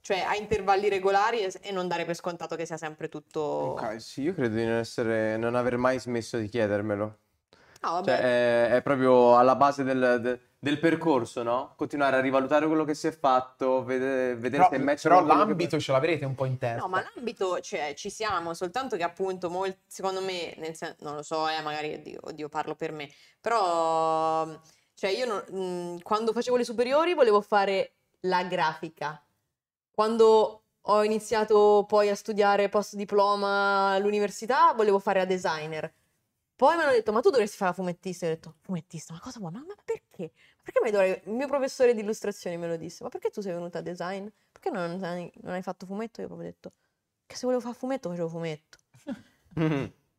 cioè a intervalli regolari e non dare per scontato che sia sempre tutto. Ok, sì, io credo di non essere, non aver mai smesso di chiedermelo. No, ah, cioè, è, è, proprio alla base del, de, del, percorso, no? Continuare a rivalutare quello che si è fatto, vede, vedere però, se match Però l'ambito che... ce l'avrete un po' in testa. No, ma l'ambito, cioè, ci siamo, soltanto che appunto, molti, secondo me, nel sen- non lo so, eh, magari, oddio, oddio, parlo per me, però... Cioè, io non, mm, quando facevo le superiori volevo fare la grafica. Quando ho iniziato poi a studiare post diploma all'università volevo fare la designer. Poi mi hanno detto, ma tu dovresti fare la fumettista. Io ho detto, fumettista, ma cosa vuoi? Ma, ma perché? Perché mi dovrei... Il mio professore di illustrazione me lo disse, ma perché tu sei venuta a design? Perché non, non hai fatto fumetto? Io ho proprio detto, che se volevo fare fumetto facevo fumetto.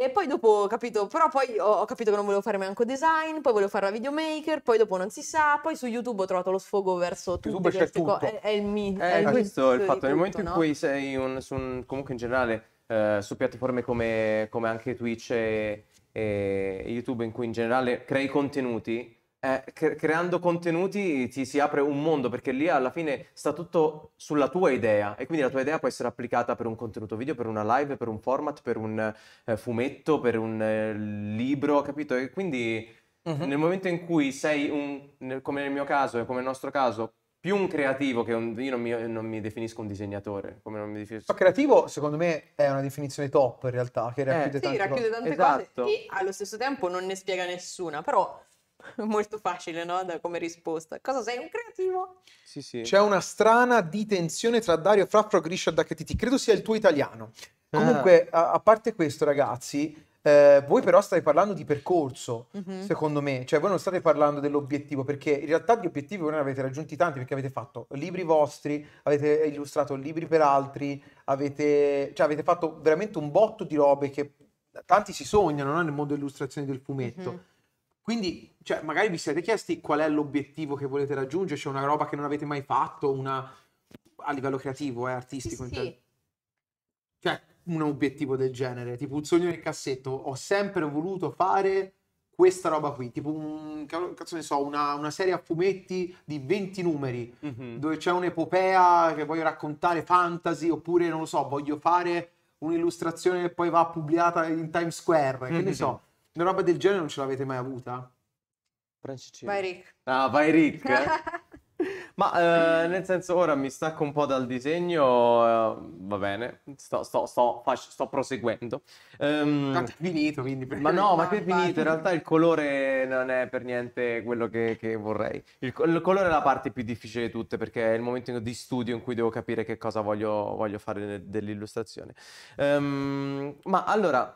E poi dopo ho capito, però poi ho, capito che non volevo fare neanche design, poi volevo fare la videomaker, poi dopo non si sa, poi su YouTube ho trovato lo sfogo verso YouTube c'è tutto. Co- è, è, il mio... Eh, è il questo il fatto, nel momento in cui sei un, un, comunque in generale eh, su piattaforme come, come, anche Twitch e, e YouTube, in cui in generale crei contenuti, eh, cre- creando contenuti ti si apre un mondo perché lì alla fine sta tutto sulla tua idea e quindi la tua idea può essere applicata per un contenuto video, per una live, per un format, per un eh, fumetto, per un eh, libro, capito? E quindi uh-huh. nel momento in cui sei un, nel, come nel mio caso e come nel nostro caso, più un creativo che un, io non mi, non mi, definisco un disegnatore. Come non mi definisco... Ma creativo, secondo me, è una definizione top in realtà, che eh, racchiude eh, tante, sì, racchiude tante esatto. cose. E allo stesso tempo non ne spiega nessuna, però molto facile, no? Da come risposta. Cosa sei un creativo? Sì, sì. C'è una strana ditensione tra Dario Fraffro, Grisha da HTT. Credo sia il tuo italiano. Ah. Comunque, ah. a, a parte questo, ragazzi, eh, voi però state parlando di percorso, mm-hmm. secondo me, cioè voi non state parlando dell'obiettivo, perché in realtà gli obiettivi voi ne avete raggiunti tanti, perché avete fatto libri vostri, avete illustrato libri per altri, avete, cioè, avete fatto veramente un botto di robe che tanti si sognano no? nel mondo illustrazione del fumetto. Mm-hmm. Quindi, cioè, magari vi siete chiesti qual è l'obiettivo che volete raggiungere, c'è cioè una roba che non avete mai fatto, una... a livello creativo, eh, artistico. Sì, sì. Cioè, un obiettivo del genere, tipo un sogno nel cassetto, ho sempre voluto fare questa roba qui, tipo un, cazzo ne so, una, una serie a fumetti di 20 numeri, mm-hmm. dove c'è un'epopea che voglio raccontare, fantasy, oppure non lo so, voglio fare un'illustrazione che poi va pubblicata in Times Square, che mm-hmm. ne mhm. so, una roba del genere non ce l'avete mai avuta? Vai Rick. No, vai Rick. Eh? Ma eh, nel senso, ora mi stacco un po' dal disegno, eh, va bene, sto, sto, sto, fac- sto proseguendo. Ehm, Tanto è finito, quindi... Per... Ma no, ma che è finito, in realtà il colore non è per niente quello che, che vorrei. Il, il, colore è la parte più difficile di tutte, perché è il momento di studio in cui devo capire che cosa voglio, voglio fare ne- dell'illustrazione. Ehm, ma allora,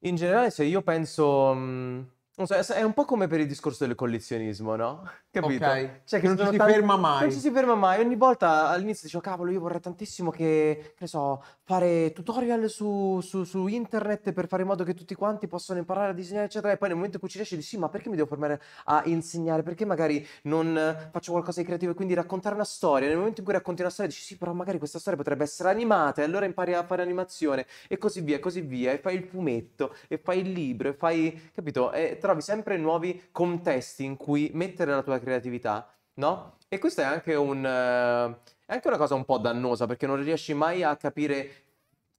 in generale, se io penso... Mh, mm, non so, è un po' come per il discorso del collezionismo, no? Capito? Ok. Cioè che non, ci si tanti... ferma mai. Non ci si ferma mai. Ogni volta all'inizio dicevo, cavolo, io vorrei tantissimo che, che ne so, fare tutorial su, su, su, internet per fare in modo che tutti quanti possano imparare a disegnare, eccetera. E poi nel momento in cui ci riesci dici, sì, ma perché mi devo formare a insegnare? Perché magari non faccio qualcosa di creativo e quindi raccontare una storia? Nel momento in cui racconti una storia dici, sì, però magari questa storia potrebbe essere animata e allora impari a fare animazione e così via, e così via. E fai il fumetto, e fai il libro, e fai... Capito? E tra trovi sempre nuovi contesti in cui mettere la tua creatività, no? E questa è anche, un, eh, è anche una cosa un po' dannosa perché non riesci mai a capire,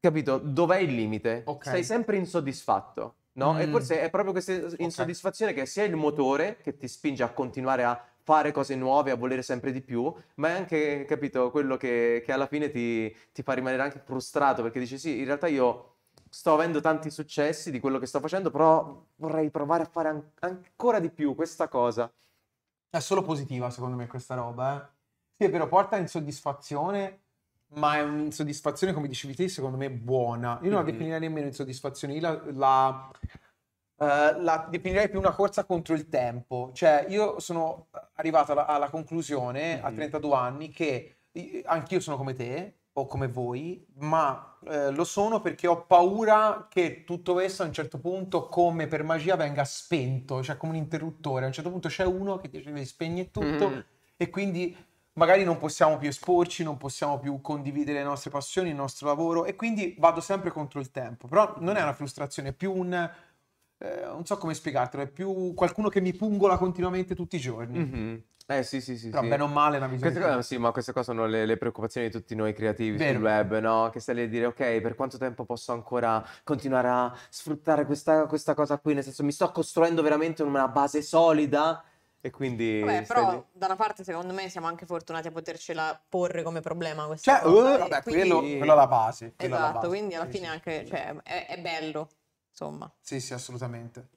capito, dov'è il limite. Okay. Sei sempre insoddisfatto. No? Mm. E forse è proprio questa insoddisfazione okay. che sia il motore che ti spinge a continuare a fare cose nuove, a volere sempre di più, ma è anche, capito, quello che, che alla fine ti, ti, fa rimanere anche frustrato perché dici sì, in realtà io sto avendo tanti successi di quello che sto facendo, però vorrei provare a fare an- ancora di più questa cosa. È solo positiva, secondo me, questa roba. Eh? Sì, è vero, porta insoddisfazione, ma è un'insoddisfazione, come dicevi te, secondo me buona. Io non la mm-hmm. definirei nemmeno insoddisfazione, io la, la, uh, la, definirei più una corsa contro il tempo. Cioè, io sono arrivato alla, alla conclusione, mm-hmm. a 32 anni, che anch'io sono come te, o come voi, ma eh, lo sono perché ho paura che tutto questo a un certo punto, come per magia, venga spento, cioè come un interruttore. A un certo punto c'è uno che dice devi spegnere tutto mm. e quindi magari non possiamo più esporci, non possiamo più condividere le nostre passioni, il nostro lavoro e quindi vado sempre contro il tempo. Però non è una frustrazione, è più un eh, non so come spiegartelo, è più qualcuno che mi pungola continuamente tutti i giorni. Mm-hmm. Eh sì, sì, sì. Però sì. bene o male la visione. Queste sì, ma queste qua sono le, le, preoccupazioni di tutti noi creativi Vero. sul web, no? Che stai lì a dire, ok, per quanto tempo posso ancora continuare a sfruttare questa, questa cosa qui? Nel senso, mi sto costruendo veramente una base solida e quindi... Vabbè, però lì. da una parte secondo me siamo anche fortunati a potercela porre come problema questa cioè, cosa. Uh, vabbè, quindi... quello, quello la base. esatto, alla base. quindi alla fine anche, cioè, è, è bello insomma. Sì, sì, assolutamente.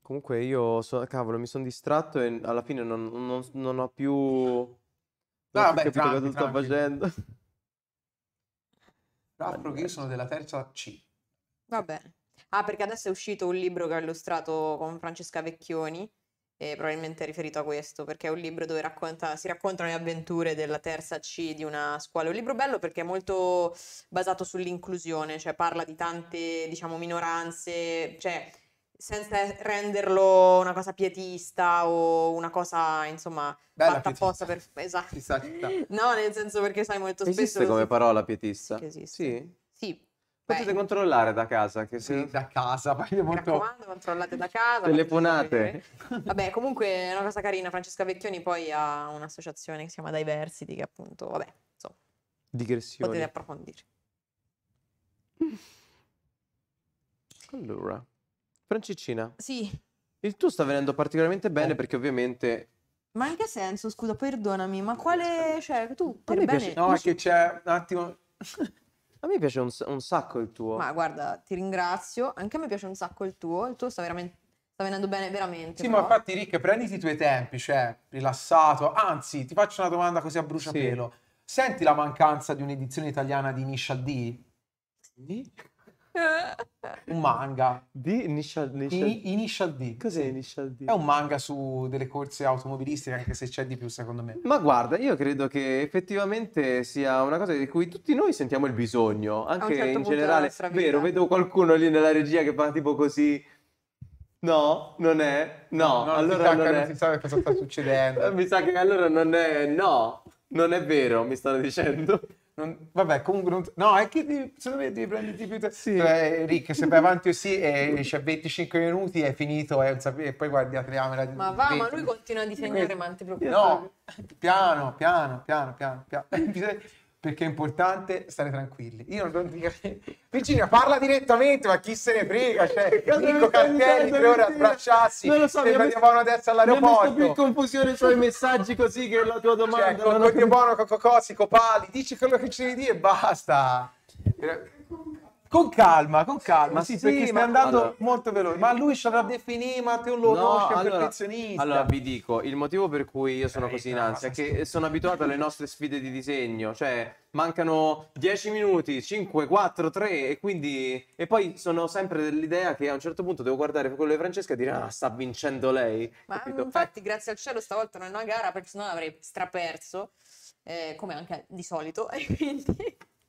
Comunque io, so, cavolo, mi sono distratto e alla fine non, non, non ho più... no, ho vabbè, capito tranqui, cosa sto facendo. Raffro che io sono della terza C. Va bene. Ah, perché adesso è uscito un libro che ho illustrato con Francesca Vecchioni, e probabilmente è riferito a questo, perché è un libro dove racconta, si raccontano le avventure della terza C di una scuola. È un libro bello perché è molto basato sull'inclusione, cioè parla di tante, diciamo, minoranze, cioè senza renderlo una cosa pietista o una cosa, insomma, Bella fatta apposta per... Esatto. No, nel senso perché sai molto Esiste spesso... Esiste come parola pietista? Sì, esiste. Sì? Potete controllare da casa. Che se... Sì, da casa, poi molto... raccomando, controllate da casa. Telefonate. Vabbè, comunque è una cosa carina, Francesca Vecchioni poi ha un'associazione che si chiama Diversity, che appunto, vabbè, insomma. Digressione. Potete approfondire. Allora, Francicina. Sì. Il tuo sta venendo particolarmente bene oh. perché ovviamente ma in che senso? Scusa, perdonami, ma quale. Cioè, tu per bene. Piace... No, è che c'è un attimo. A me piace un, un, sacco il tuo. Ma guarda, ti ringrazio. Anche a me piace un sacco il tuo. Il tuo sta veramente. Sta venendo bene veramente. Sì, però. ma infatti, Rick, prenditi i tuoi tempi, cioè, rilassato. Anzi, ti faccio una domanda così a bruciapelo. Sì. Senti la mancanza di un'edizione italiana di Initial D? Sì un manga di Initial, initial... In, initial D. Cos'è Initial D? È un manga su delle corse automobilistiche, anche se c'è di più, secondo me. Ma guarda, io credo che effettivamente sia una cosa di cui tutti noi sentiamo il bisogno, anche certo in generale. Vero, vedo qualcuno lì nella regia che fa tipo così. No, non è. No, no allora non, non è. si sa cosa sta succedendo. mi sa che allora non è. No, non è vero, mi stanno dicendo non, vabbè, comunque non, no, è che devi, secondo me devi prenderti più tempo. Sì. Cioè, Rick, se vai avanti così e c'è 25 minuti, è finito è sape- e poi guardi la telecamera. Ma va, 20. ma lui continua a disegnare, ma non ti preoccupare. No, piano, piano, piano, piano. piano. perché è importante stare tranquilli. Io non dico Virginia parla direttamente, ma chi se ne frega? Cioè, Nico Cartelli tre ore a abbracciarsi, non lo so, sembra di Bono adesso all'aeroporto. Mi più confusione tra i messaggi così che la tua domanda. Cioè, con buono, con Cocosi, Copali, dici quello che ci devi dire e basta. Cioè, con calma, con calma, sì, sì perché stai andando allora, molto veloce. Ma lui ce avrà definito, ma te lo no, conosci, allora, perfezionista. Allora, vi dico, il motivo per cui io sono così in ansia è che sono abituato alle nostre sfide di disegno, cioè mancano 10 minuti, 5, 4, 3 e quindi... E poi sono sempre dell'idea che a un certo punto devo guardare quello di Francesca e dire ah, sta vincendo lei. Ma Capito? infatti, cioè grazie al cielo, stavolta non è una gara perché sennò avrei straperso, eh, come anche di solito, e quindi...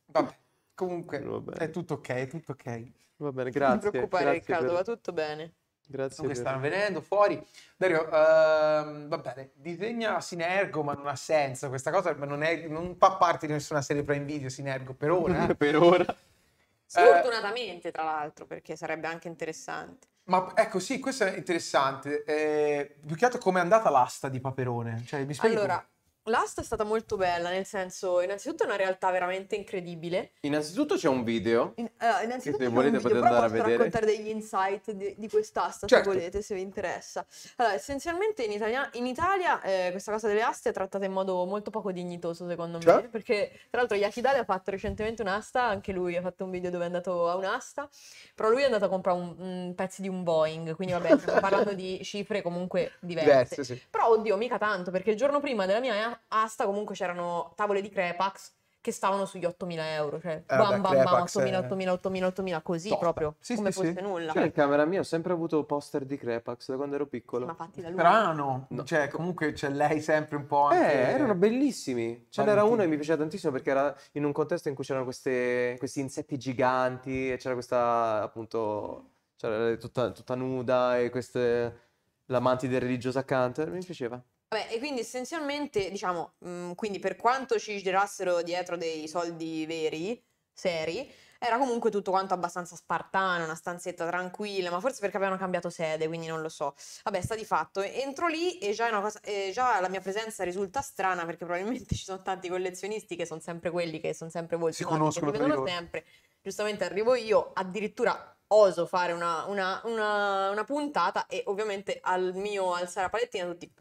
Vabbè. Comunque, è tutto ok, è tutto ok. Va bene, grazie. Non ti preoccupare grazie Riccardo, per... va tutto bene. Grazie. Comunque stanno venendo fuori. Dario, ehm, va bene, disegna Sinergo, ma non ha senso questa cosa, ma non, è, non fa parte di nessuna serie Prime Video Sinergo per ora. Eh? per ora. Sfortunatamente, tra l'altro, perché sarebbe anche interessante. Ma ecco, sì, questo è interessante. Eh, più che altro come è andata l'asta di Paperone? Cioè, mi spiego. Allora, Last è stata molto bella, nel senso, innanzitutto è una realtà veramente incredibile. Innanzitutto c'è un video. In, allora, eh, innanzitutto che se volete potete andare a vedere. raccontare degli insight di, di quest'asta, certo. se volete, se vi interessa. Allora, essenzialmente in Italia, in Italia eh, questa cosa delle aste è trattata in modo molto poco dignitoso, secondo certo. me. Cioè? Perché, tra l'altro, Yakidale ha fatto recentemente un'asta, anche lui ha fatto un video dove è andato a un'asta, però lui è andato a comprare un, un pezzo di un Boeing, quindi vabbè, stiamo parlando di cifre comunque diverse. diverse sì. Però, oddio, mica tanto, perché il giorno prima della mia asta comunque c'erano tavole di Crepax che stavano sugli 8.000 euro, cioè eh, bam bam bam, 8.000, 8.000, 8.000, 8.000, così Tosta. proprio, sì, come sì, fosse sì. nulla. Cioè in camera mia ho sempre avuto poster di Crepax da quando ero piccolo. Ma fatti da lui. Strano, no. cioè comunque c'è lei sempre un po' eh, anche... Eh, erano bellissimi, ce n'era uno che mi piaceva tantissimo perché era in un contesto in cui c'erano queste, questi insetti giganti e c'era questa appunto, c'era tutta, tutta nuda e queste, la mantide religiosa accanto, mi piaceva. Vabbè, e quindi essenzialmente, diciamo, mh, mm, quindi per quanto ci girassero dietro dei soldi veri, seri, era comunque tutto quanto abbastanza spartano, una stanzetta tranquilla, ma forse perché avevano cambiato sede, quindi non lo so. Vabbè, sta di fatto, entro lì e già, cosa, e già la mia presenza risulta strana perché probabilmente ci sono tanti collezionisti che sono sempre quelli che sono sempre volti si conoscono, che vedono sempre. Giustamente arrivo io, addirittura oso fare una, una, una, una puntata e ovviamente al mio alzare la palettina tutti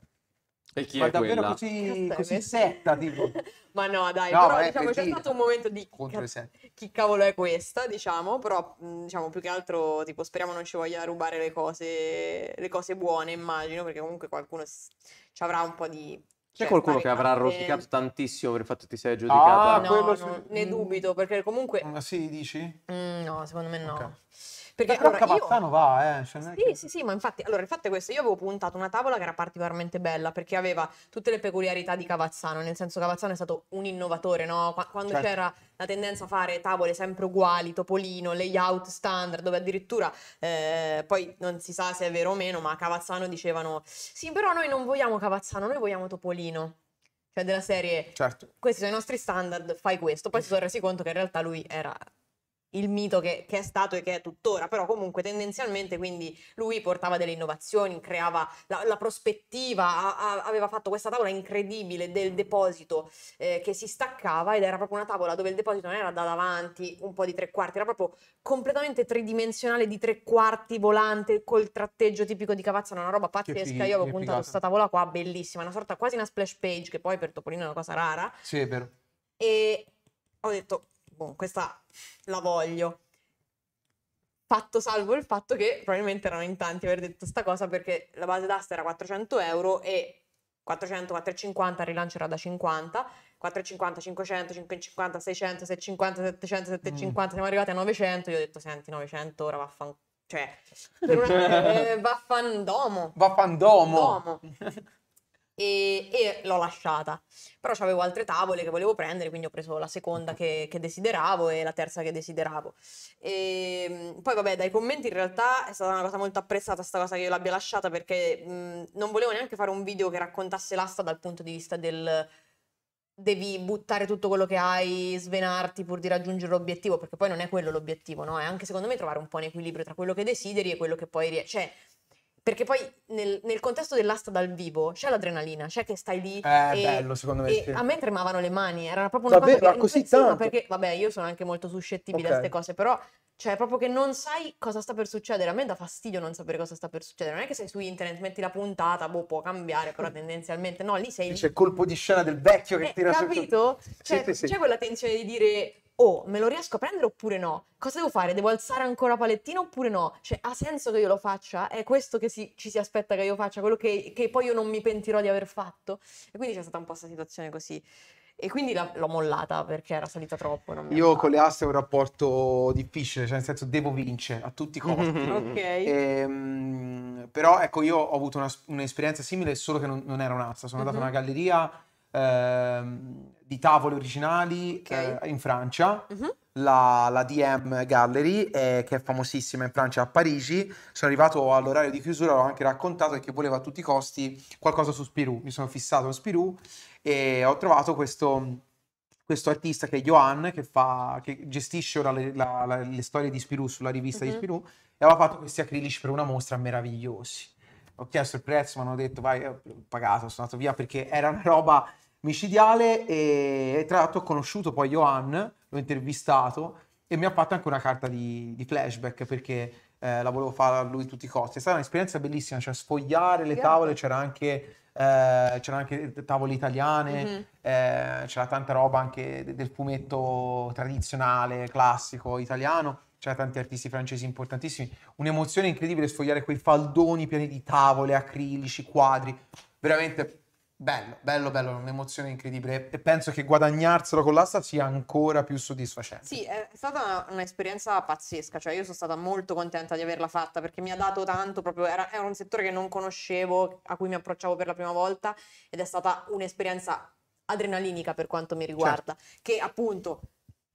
e chi ma è davvero così, così setta, tipo. ma no, dai, no, però diciamo, c'è stato un momento di ca- chi cavolo è questa, diciamo, però mm, diciamo più che altro tipo speriamo non ci voglia rubare le cose, le cose buone, immagino, perché comunque qualcuno s- ci avrà un po' di c'è cioè, qualcuno che avrà arrosticate... tantissimo per il fatto che ti sei ah, giudicata? Ah, no, no, ne dubito, perché comunque... Ma sì, dici? Mm, no, secondo me no. Okay. Perché allora, Cavazzano io... va, eh. Cioè, sì, che... sì, sì, ma infatti, allora il fatto è questo, io avevo puntato una tavola che era particolarmente bella perché aveva tutte le peculiarità di Cavazzano, nel senso Cavazzano è stato un innovatore, no? Quando certo. c'era la tendenza a fare tavole sempre uguali, topolino, layout standard, dove addirittura eh, poi non si sa se è vero o meno, ma Cavazzano dicevano "Sì, però noi non vogliamo Cavazzano, noi vogliamo topolino" cioè della serie certo. questi sono i nostri standard, fai questo. Poi si sono resi conto che in realtà lui era il mito che, che, è stato e che è tuttora, però comunque tendenzialmente quindi lui portava delle innovazioni, creava la, la prospettiva, a, a, aveva fatto questa tavola incredibile del deposito eh, che si staccava ed era proprio una tavola dove il deposito non era da davanti un po' di tre quarti, era proprio completamente tridimensionale di tre quarti volante col tratteggio tipico di Cavazza, una roba pazzesca, io avevo puntato questa tavola qua bellissima, una sorta quasi una splash page che poi per Topolino è una cosa rara. Sì, è vero. E ho detto oh, questa la voglio. Fatto salvo il fatto che probabilmente erano in tanti aver detto questa cosa perché la base d'asta era 400 euro e 400, 450, il rilancio era da 50, 450, 500, 550, 600, 650, 700, 750, mm. siamo arrivati a 900, io ho detto senti 900 ora vaffan... cioè, per una, eh, vaffandomo. Vaffandomo. Domo e, e l'ho lasciata. Però avevo altre tavole che volevo prendere, quindi ho preso la seconda che, che desideravo e la terza che desideravo. E, ehm, poi vabbè, dai commenti in realtà è stata una cosa molto apprezzata questa cosa che io l'abbia lasciata perché mh, non volevo neanche fare un video che raccontasse l'asta dal punto di vista del devi buttare tutto quello che hai, svenarti pur di raggiungere l'obiettivo, perché poi non è quello l'obiettivo, no? È anche secondo me trovare un po' un equilibrio tra quello che desideri e quello che poi riesci. Cioè, perché poi nel, nel, contesto dell'asta dal vivo c'è l'adrenalina, c'è che stai lì. È eh, bello, secondo me. Sì. A me tremavano le mani, era proprio una Davvero, cosa che, così tanto. Sì, perché, vabbè, io sono anche molto suscettibile okay. a queste cose, però cioè, proprio che non sai cosa sta per succedere. A me dà fastidio non sapere cosa sta per succedere. Non è che sei su internet, metti la puntata, boh, può cambiare, però mm. tendenzialmente no, lì sei. C'è il colpo di scena del vecchio che eh, tira capito? su. Capito? Cioè, sì, sì, sì. c'è quella tensione di dire oh, me lo riesco a prendere oppure no? Cosa devo fare? Devo alzare ancora palettina oppure no? Cioè, ha senso che io lo faccia? È questo che si, ci si aspetta che io faccia, quello che, che, poi io non mi pentirò di aver fatto? E quindi c'è stata un po' questa situazione così. E quindi la, l'ho mollata perché era salita troppo. io con le aste ho un rapporto difficile, cioè nel senso devo vincere a tutti i costi. ok. E, ehm, però ecco, io ho avuto una, un'esperienza simile, solo che non, non era un'asta. Sono mm-hmm. andato a una mhm. galleria. Ehm, di tavole originali okay. eh, in Francia, uh mhm. -huh. la, la, DM Gallery, eh, che è famosissima in Francia a Parigi. Sono arrivato all'orario di chiusura, l'ho anche raccontato, che voleva a tutti i costi qualcosa su Spirou. Mi sono fissato in Spirou e ho trovato questo, questo artista che è Johan, che, fa, che gestisce ora le, la, la, le, storie di Spirou sulla rivista uh -huh. di mhm. Spirou, e aveva fatto questi acrilici per una mostra meravigliosi ho chiesto il prezzo, mi hanno detto vai, ho pagato, sono andato via perché era una roba micidiale e, tra l'altro ho conosciuto poi Johan, l'ho intervistato e mi ha fatto anche una carta di, di flashback perché eh, la volevo fare a lui a tutti i costi. È stata un'esperienza bellissima, cioè sfogliare le tavole, c'era anche... Eh, c'erano anche tavole italiane, mm-hmm. eh, c'era tanta roba anche del fumetto tradizionale, classico, italiano, c'erano tanti artisti francesi importantissimi. Un'emozione incredibile sfogliare quei faldoni pieni di tavole, acrilici, quadri, veramente Bello, bello, bello, un'emozione incredibile e penso che guadagnarselo con l'asta sia ancora più soddisfacente. Sì, è stata un'esperienza pazzesca, cioè io sono stata molto contenta di averla fatta perché mi ha dato tanto, proprio era, era un settore che non conoscevo, a cui mi approcciavo per la prima volta ed è stata un'esperienza adrenalinica per quanto mi riguarda, certo. che appunto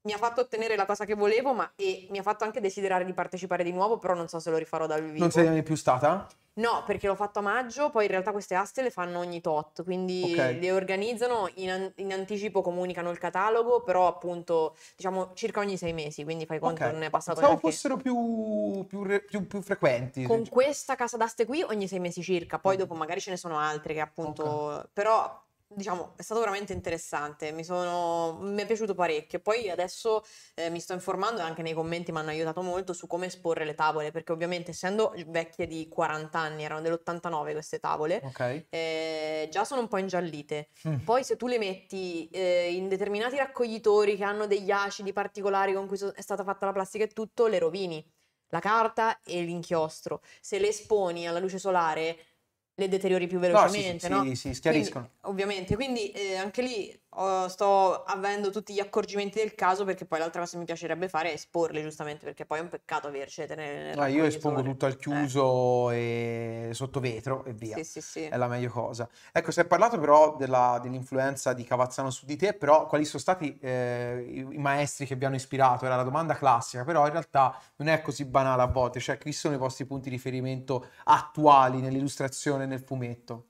mi ha fatto ottenere la cosa che volevo, ma e mi ha fatto anche desiderare di partecipare di nuovo, però non so se lo rifarò dal vivo. Non sei mai più stata? No, perché l'ho fatto a maggio, poi in realtà queste aste le fanno ogni tot, quindi okay. le organizzano, in, an- in, anticipo comunicano il catalogo, però appunto diciamo circa ogni sei mesi, quindi fai conto okay. non è passato Pensavo neanche... fossero più, più, più, più, frequenti. Con questa casa d'aste qui ogni sei mesi circa, poi okay. dopo magari ce ne sono altre che appunto... Però diciamo, è stato veramente interessante, mi, sono, mi è piaciuto parecchio. Poi adesso eh, mi sto informando e anche nei commenti mi hanno aiutato molto su come esporre le tavole, perché ovviamente essendo vecchie di 40 anni, erano dell'89 queste tavole, okay. eh, già sono un po' ingiallite. Mm. Poi se tu le metti eh, in determinati raccoglitori che hanno degli acidi particolari con cui è stata fatta la plastica e tutto, le rovini. La carta e l'inchiostro. Se le esponi alla luce solare le deteriori più velocemente, no? Sì, sì, no? sì si schiariscono. Quindi, ovviamente, quindi eh, anche lì sto avendo tutti gli accorgimenti del caso perché poi l'altra cosa che mi piacerebbe fare è esporle giustamente perché poi è un peccato avercele tenere nel ah, io espongo tutto al eh. chiuso eh. e sotto vetro e via sì, sì, sì. è la meglio cosa ecco si è parlato però della, dell'influenza di Cavazzano su di te però quali sono stati eh, i maestri che vi hanno ispirato era la domanda classica però in realtà non è così banale a volte cioè chi sono i vostri punti di riferimento attuali nell'illustrazione nel fumetto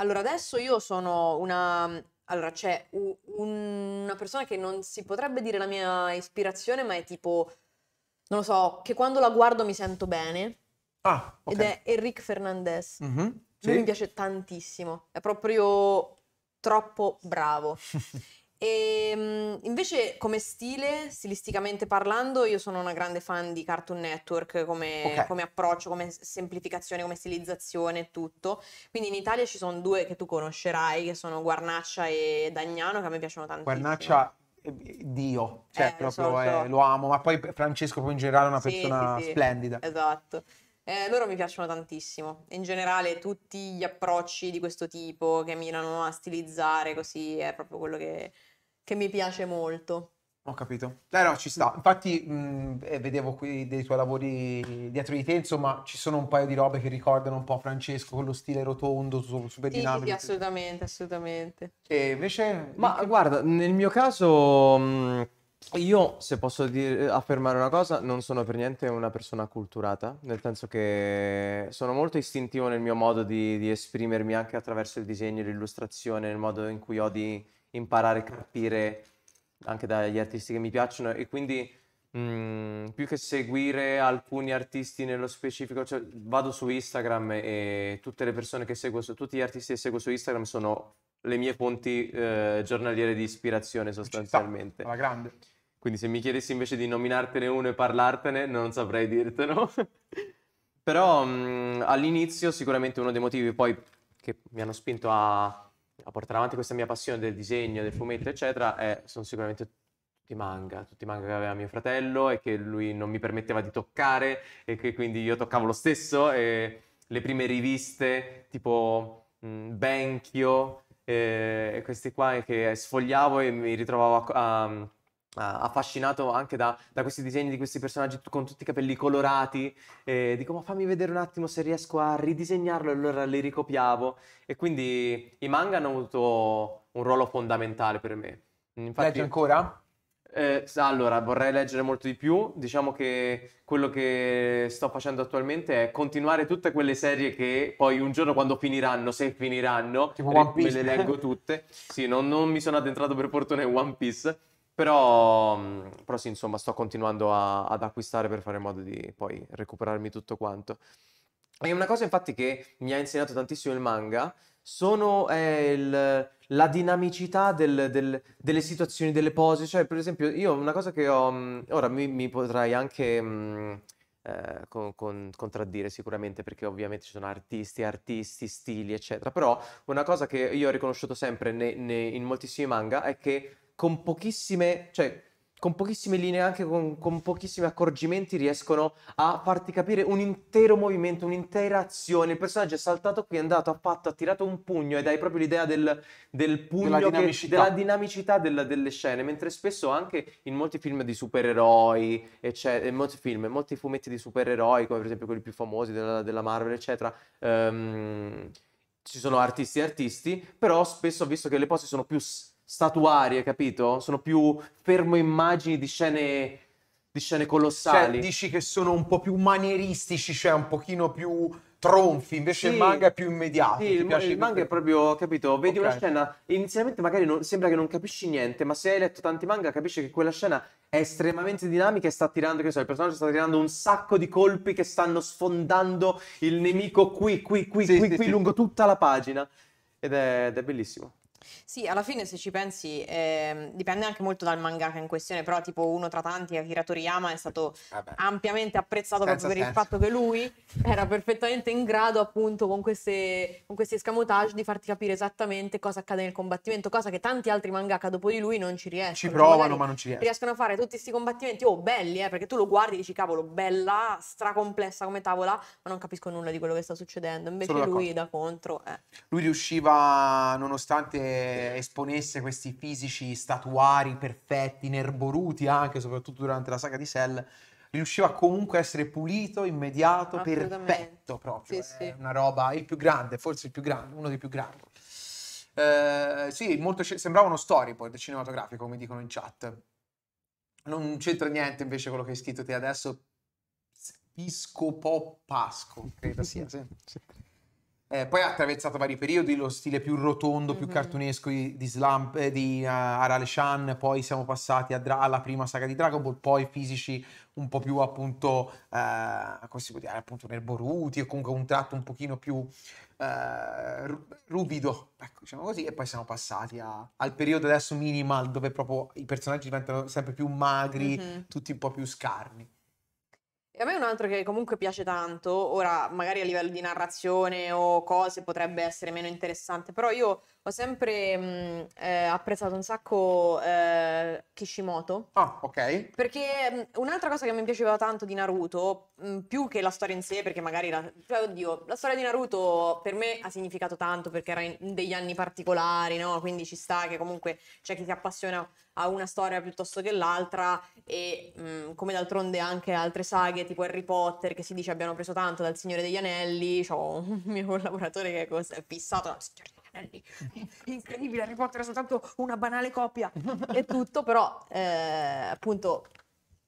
allora, adesso io sono una allora, c'è u- una persona che non si potrebbe dire la mia ispirazione, ma è tipo, non lo so, che quando la guardo mi sento bene. Ah, okay. Ed è Enric Fernandez. Mm-hmm, sì. Lui mi piace tantissimo, è proprio troppo bravo. E ehm, invece come stile, stilisticamente parlando, io sono una grande fan di Cartoon Network come, okay. come approccio, come semplificazione, come stilizzazione e tutto. Quindi in Italia ci sono due che tu conoscerai, che sono Guarnaccia e Dagnano, che a me piacciono tantissimo. Guarnaccia eh, Dio, cioè eh, proprio so, eh, so. Eh, lo amo, ma poi Francesco proprio in generale è una sì, persona sì, sì. splendida. Esatto. Eh, loro mi piacciono tantissimo. In generale tutti gli approcci di questo tipo che mirano a stilizzare così è proprio quello che, che mi piace molto. Ho capito. Eh no, ci sta. Infatti, mh, eh, vedevo qui dei tuoi lavori dietro di te, insomma, ci sono un paio di robe che ricordano un po' Francesco con lo stile rotondo, super dinamico. Sì, assolutamente, assolutamente. E invece... Ma che... guarda, nel mio caso... Mh, io, se posso dire, affermare una cosa, non sono per niente una persona acculturata, nel senso che sono molto istintivo nel mio modo di, di esprimermi anche attraverso il disegno, l'illustrazione, il modo in cui ho di imparare a capire anche dagli artisti che mi piacciono e quindi mh, mm, più che seguire alcuni artisti nello specifico, cioè, vado su Instagram e tutte le persone che seguo, su, tutti gli artisti che seguo su Instagram sono le mie fonti eh, giornaliere di ispirazione sostanzialmente. Alla grande. Quindi se mi chiedessi invece di nominartene uno e parlartene, non saprei dirtelo. Però mh, mm, all'inizio sicuramente uno dei motivi poi che mi hanno spinto a a portare avanti questa mia passione del disegno, del fumetto, eccetera, è, sono sicuramente tutti manga, tutti i manga che aveva mio fratello e che lui non mi permetteva di toccare e che quindi io toccavo lo stesso e le prime riviste tipo mm, Benchio eh, e, e questi qua che sfogliavo e mi ritrovavo a, a affascinato anche da, da, questi disegni di questi personaggi con tutti i capelli colorati e dico ma fammi vedere un attimo se riesco a ridisegnarlo e allora li ricopiavo e quindi i manga hanno avuto un ruolo fondamentale per me Infatti, leggi ancora? Eh, allora vorrei leggere molto di più diciamo che quello che sto facendo attualmente è continuare tutte quelle serie che poi un giorno quando finiranno, se finiranno, tipo One Piece. me le leggo tutte sì, non, non mi sono addentrato per fortuna in One Piece però, mh, mm, però sì, insomma, sto continuando a- ad acquistare per fare in modo di poi recuperarmi tutto quanto. E una cosa infatti che mi ha insegnato tantissimo il manga sono eh, il- la dinamicità del- del- delle situazioni, delle pose. Cioè, per esempio, io una cosa che ho... Mm, ora mi, mi potrai anche... mh, mm, eh, con- con- contraddire sicuramente perché ovviamente ci sono artisti, artisti, stili, eccetera. Però una cosa che io ho riconosciuto sempre ne- ne- in moltissimi manga è che con pochissime, cioè, con pochissime linee, anche con, con, pochissimi accorgimenti, riescono a farti capire un intero movimento, un'intera azione. Il personaggio è saltato qui, è andato, ha fatto, ha tirato un pugno ed hai proprio l'idea del, del pugno, della che, dinamicità, della dinamicità della, delle scene. Mentre spesso anche in molti film di supereroi, eccetera, in molti film, in molti fumetti di supereroi, come per esempio quelli più famosi della, della Marvel, eccetera, um, ci sono artisti e artisti, però spesso ho visto che le pose sono più statuarie, capito? Sono più fermo immagini di scene, di scene colossali. Cioè, dici che sono un po' più manieristici, cioè un pochino più tronfi, invece sì, il manga è più immediato. Sì, il, il manga è proprio, capito, vedi okay. una scena, inizialmente magari non, sembra che non capisci niente, ma se hai letto tanti manga capisci che quella scena è estremamente dinamica e sta tirando, che so, il personaggio sta tirando un sacco di colpi che stanno sfondando il nemico qui, qui, qui, sì, qui, qui, lungo tutta la pagina. Ed è, ed è bellissimo. Sì, alla fine se ci pensi, ehm, dipende anche molto dal mangaka in questione, però tipo uno tra tanti, Akira Toriyama, è stato Vabbè. ampiamente apprezzato Senza proprio senso. per il fatto che lui era perfettamente in grado appunto con, queste, con questi escamotage di farti capire esattamente cosa accade nel combattimento, cosa che tanti altri mangaka dopo di lui non ci riescono. Ci cioè, provano ma non ci riescono. Riescono a fare tutti questi combattimenti, oh belli, eh, perché tu lo guardi e dici cavolo, bella, stracomplessa come tavola, ma non capisco nulla di quello che sta succedendo, invece lui da contro... Eh. Lui riusciva, nonostante eh, esponesse questi fisici statuari perfetti, nerboruti anche, soprattutto durante la saga di Cell, riusciva comunque a essere pulito, immediato, perfetto proprio. Sì, sì. Una roba, il più grande, forse il più grande, uno dei più grandi. Eh, sì, molto, sembrava uno storyboard cinematografico, come dicono in chat. Non c'entra niente invece quello che hai scritto te adesso. Piscopo Pasco, credo sia. sì. Eh, poi ha attraversato vari periodi, lo stile più rotondo, mm-hmm. più cartunesco di, di, Slump, eh, di uh, eh, Arale Shan, poi siamo passati Dra- alla prima saga di Dragon Ball, poi fisici un po' più appunto, eh, come si può dire, appunto nerboruti o comunque un tratto un pochino più eh, ruvido, ecco diciamo così, e poi siamo passati a, al periodo adesso minimal dove proprio i personaggi diventano sempre più magri, mm-hmm. tutti un po' più scarni. E a me è un altro che comunque piace tanto, ora magari a livello di narrazione o cose potrebbe essere meno interessante, però io ho sempre mh, mm, eh, apprezzato un sacco eh, Kishimoto. Ah, ok. Perché mh, mm, un'altra cosa che mi piaceva tanto di Naruto, mh, mm, più che la storia in sé, perché magari la, cioè, oddio, la storia di Naruto per me ha significato tanto perché era in degli anni particolari, no? Quindi ci sta che comunque c'è chi si appassiona a una storia piuttosto che l'altra e come d'altronde anche altre saghe tipo Harry Potter che si dice abbiano preso tanto dal Signore degli Anelli, ho un mio collaboratore che è fissato, no, certo Anelli. Incredibile, Harry Potter è soltanto una banale copia. È tutto, però eh, appunto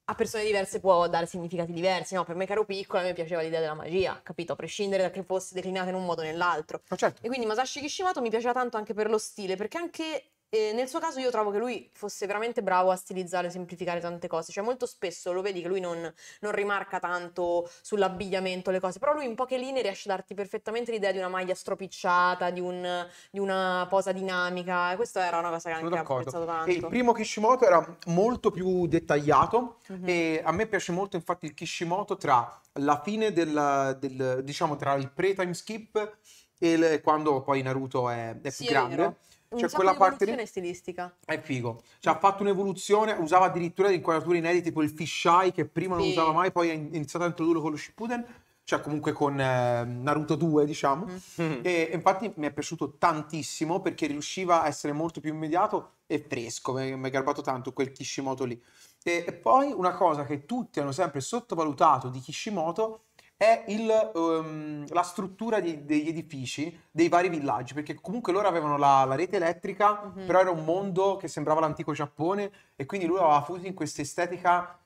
a persone diverse può dare significati diversi. No? Per me che ero piccola mi piaceva l'idea della magia, capito? A prescindere da che fosse declinata in un modo o nell'altro. Oh, certo. E quindi Masashi Kishimoto mi piaceva tanto anche per lo stile, perché anche e nel suo caso io trovo che lui fosse veramente bravo a stilizzare e semplificare tante cose, cioè molto spesso lo vedi che lui non, non, rimarca tanto sull'abbigliamento le cose, però lui in poche linee riesce a darti perfettamente l'idea di una maglia stropicciata, di, un, di una posa dinamica e questa era una cosa che Sono anche d'accordo. apprezzato tanto. E il primo Kishimoto era molto più dettagliato mm-hmm. e a me piace molto infatti il Kishimoto tra la fine del, del diciamo tra il pre-time skip e il, quando poi Naruto è, è sì, più è grande. Vero c'è cioè quella parte lì. stilistica. È figo. Cioè, ha fatto un'evoluzione, usava addirittura le inquadrature inedite, tipo il fisheye che prima non usava mai, poi ha iniziato a introdurlo con lo Shippuden, cioè comunque con eh, Naruto 2, diciamo. Mm-hmm. E infatti mi è piaciuto tantissimo perché riusciva a essere molto più immediato e fresco. Mi è garbato tanto quel Kishimoto lì. E, e poi una cosa che tutti hanno sempre sottovalutato di Kishimoto è il, um, la struttura di, degli edifici dei vari villaggi, perché comunque loro avevano la, la rete elettrica, mm-hmm. però era un mondo che sembrava l'antico Giappone e quindi lui aveva fuso in questa estetica,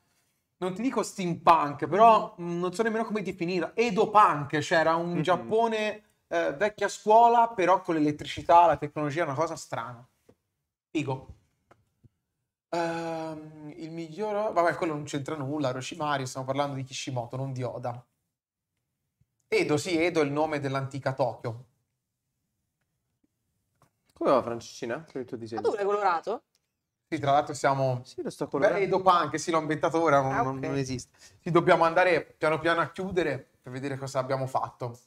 non ti dico steampunk, però mm-hmm. non so nemmeno come definirla, edo punk, cioè era un mm-hmm. Giappone eh, vecchia scuola, però con l'elettricità, la tecnologia, una cosa strana. Figo. Uh, il miglior... Vabbè, quello non c'entra nulla, Roshimari, stiamo parlando di Kishimoto, non di Oda. Edo, sì, Edo è il nome dell'antica Tokyo. Come va Francescina? Con il tuo disegno. Ma tu l'hai colorato? Sì, tra l'altro siamo... Sì, lo sto colorando. Edo Punk, sì, l'ho inventato ora, non, ah, okay. non esiste. Sì, dobbiamo andare piano piano a chiudere per vedere cosa abbiamo fatto.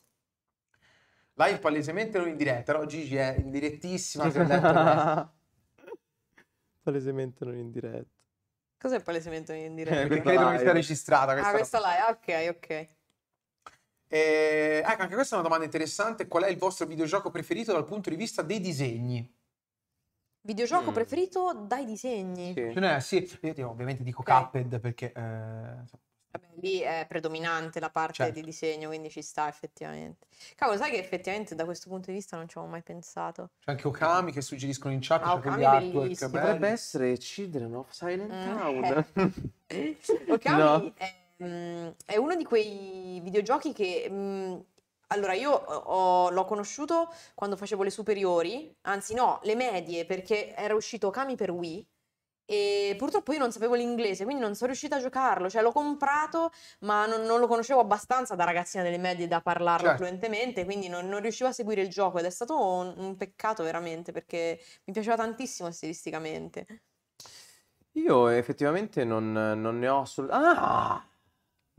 Live palesemente non in diretta, no? Gigi è in direttissima. Eh. palesemente non in diretta. Cos'è palesemente non in eh, diretta? Eh, perché non mi sia registrata questa. Ah, questa live, ok, ok. Eh, ecco, anche questa è una domanda interessante. Qual è il vostro videogioco preferito dal punto di vista dei disegni? Videogioco mm. preferito dai disegni? Sì, eh, sì. io ovviamente dico okay. Cuphead perché... Eh... Vabbè, lì è predominante la parte certo. di disegno, quindi ci sta effettivamente. Cavolo, sai che effettivamente da questo punto di vista non ci avevo mai pensato. C'è anche Okami che suggeriscono in chat. Ah, Okami artwork, Potrebbe essere Children of Silent mm. Town. Eh. Okami no. è Mhmm, è uno di quei videogiochi che... Mh, mhmm, allora, io ho, l'ho conosciuto quando facevo le superiori, anzi no, le medie, perché era uscito Kami per Wii e purtroppo io non sapevo l'inglese, quindi non sono riuscita a giocarlo, cioè l'ho comprato, ma non, non lo conoscevo abbastanza da ragazzina delle medie da parlarlo certo. fluentemente, quindi non, non, riuscivo a seguire il gioco ed è stato un, un peccato veramente perché mi piaceva tantissimo stilisticamente. Io effettivamente non, non ne ho assolutamente... Ah!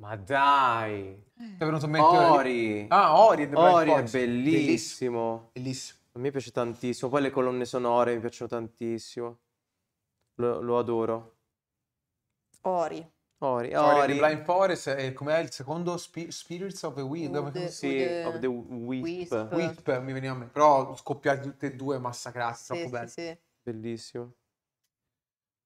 Ma dai! Eh. È venuto in mente Ori. Ah, Ori, The Ori è bellissimo. Bellissimo. me piace tantissimo. Poi le colonne sonore mi piacciono tantissimo. Lo, lo adoro. Ori. Ori, Ori. Ori Blind Forest è com'è il secondo Spirits of the Wind? Wood, come sì, the... of the Wisp. Whip, mi veniva a me. Però scoppiati tutti e due, massacrati, sì, troppo sì, bello. Sì. Bellissimo.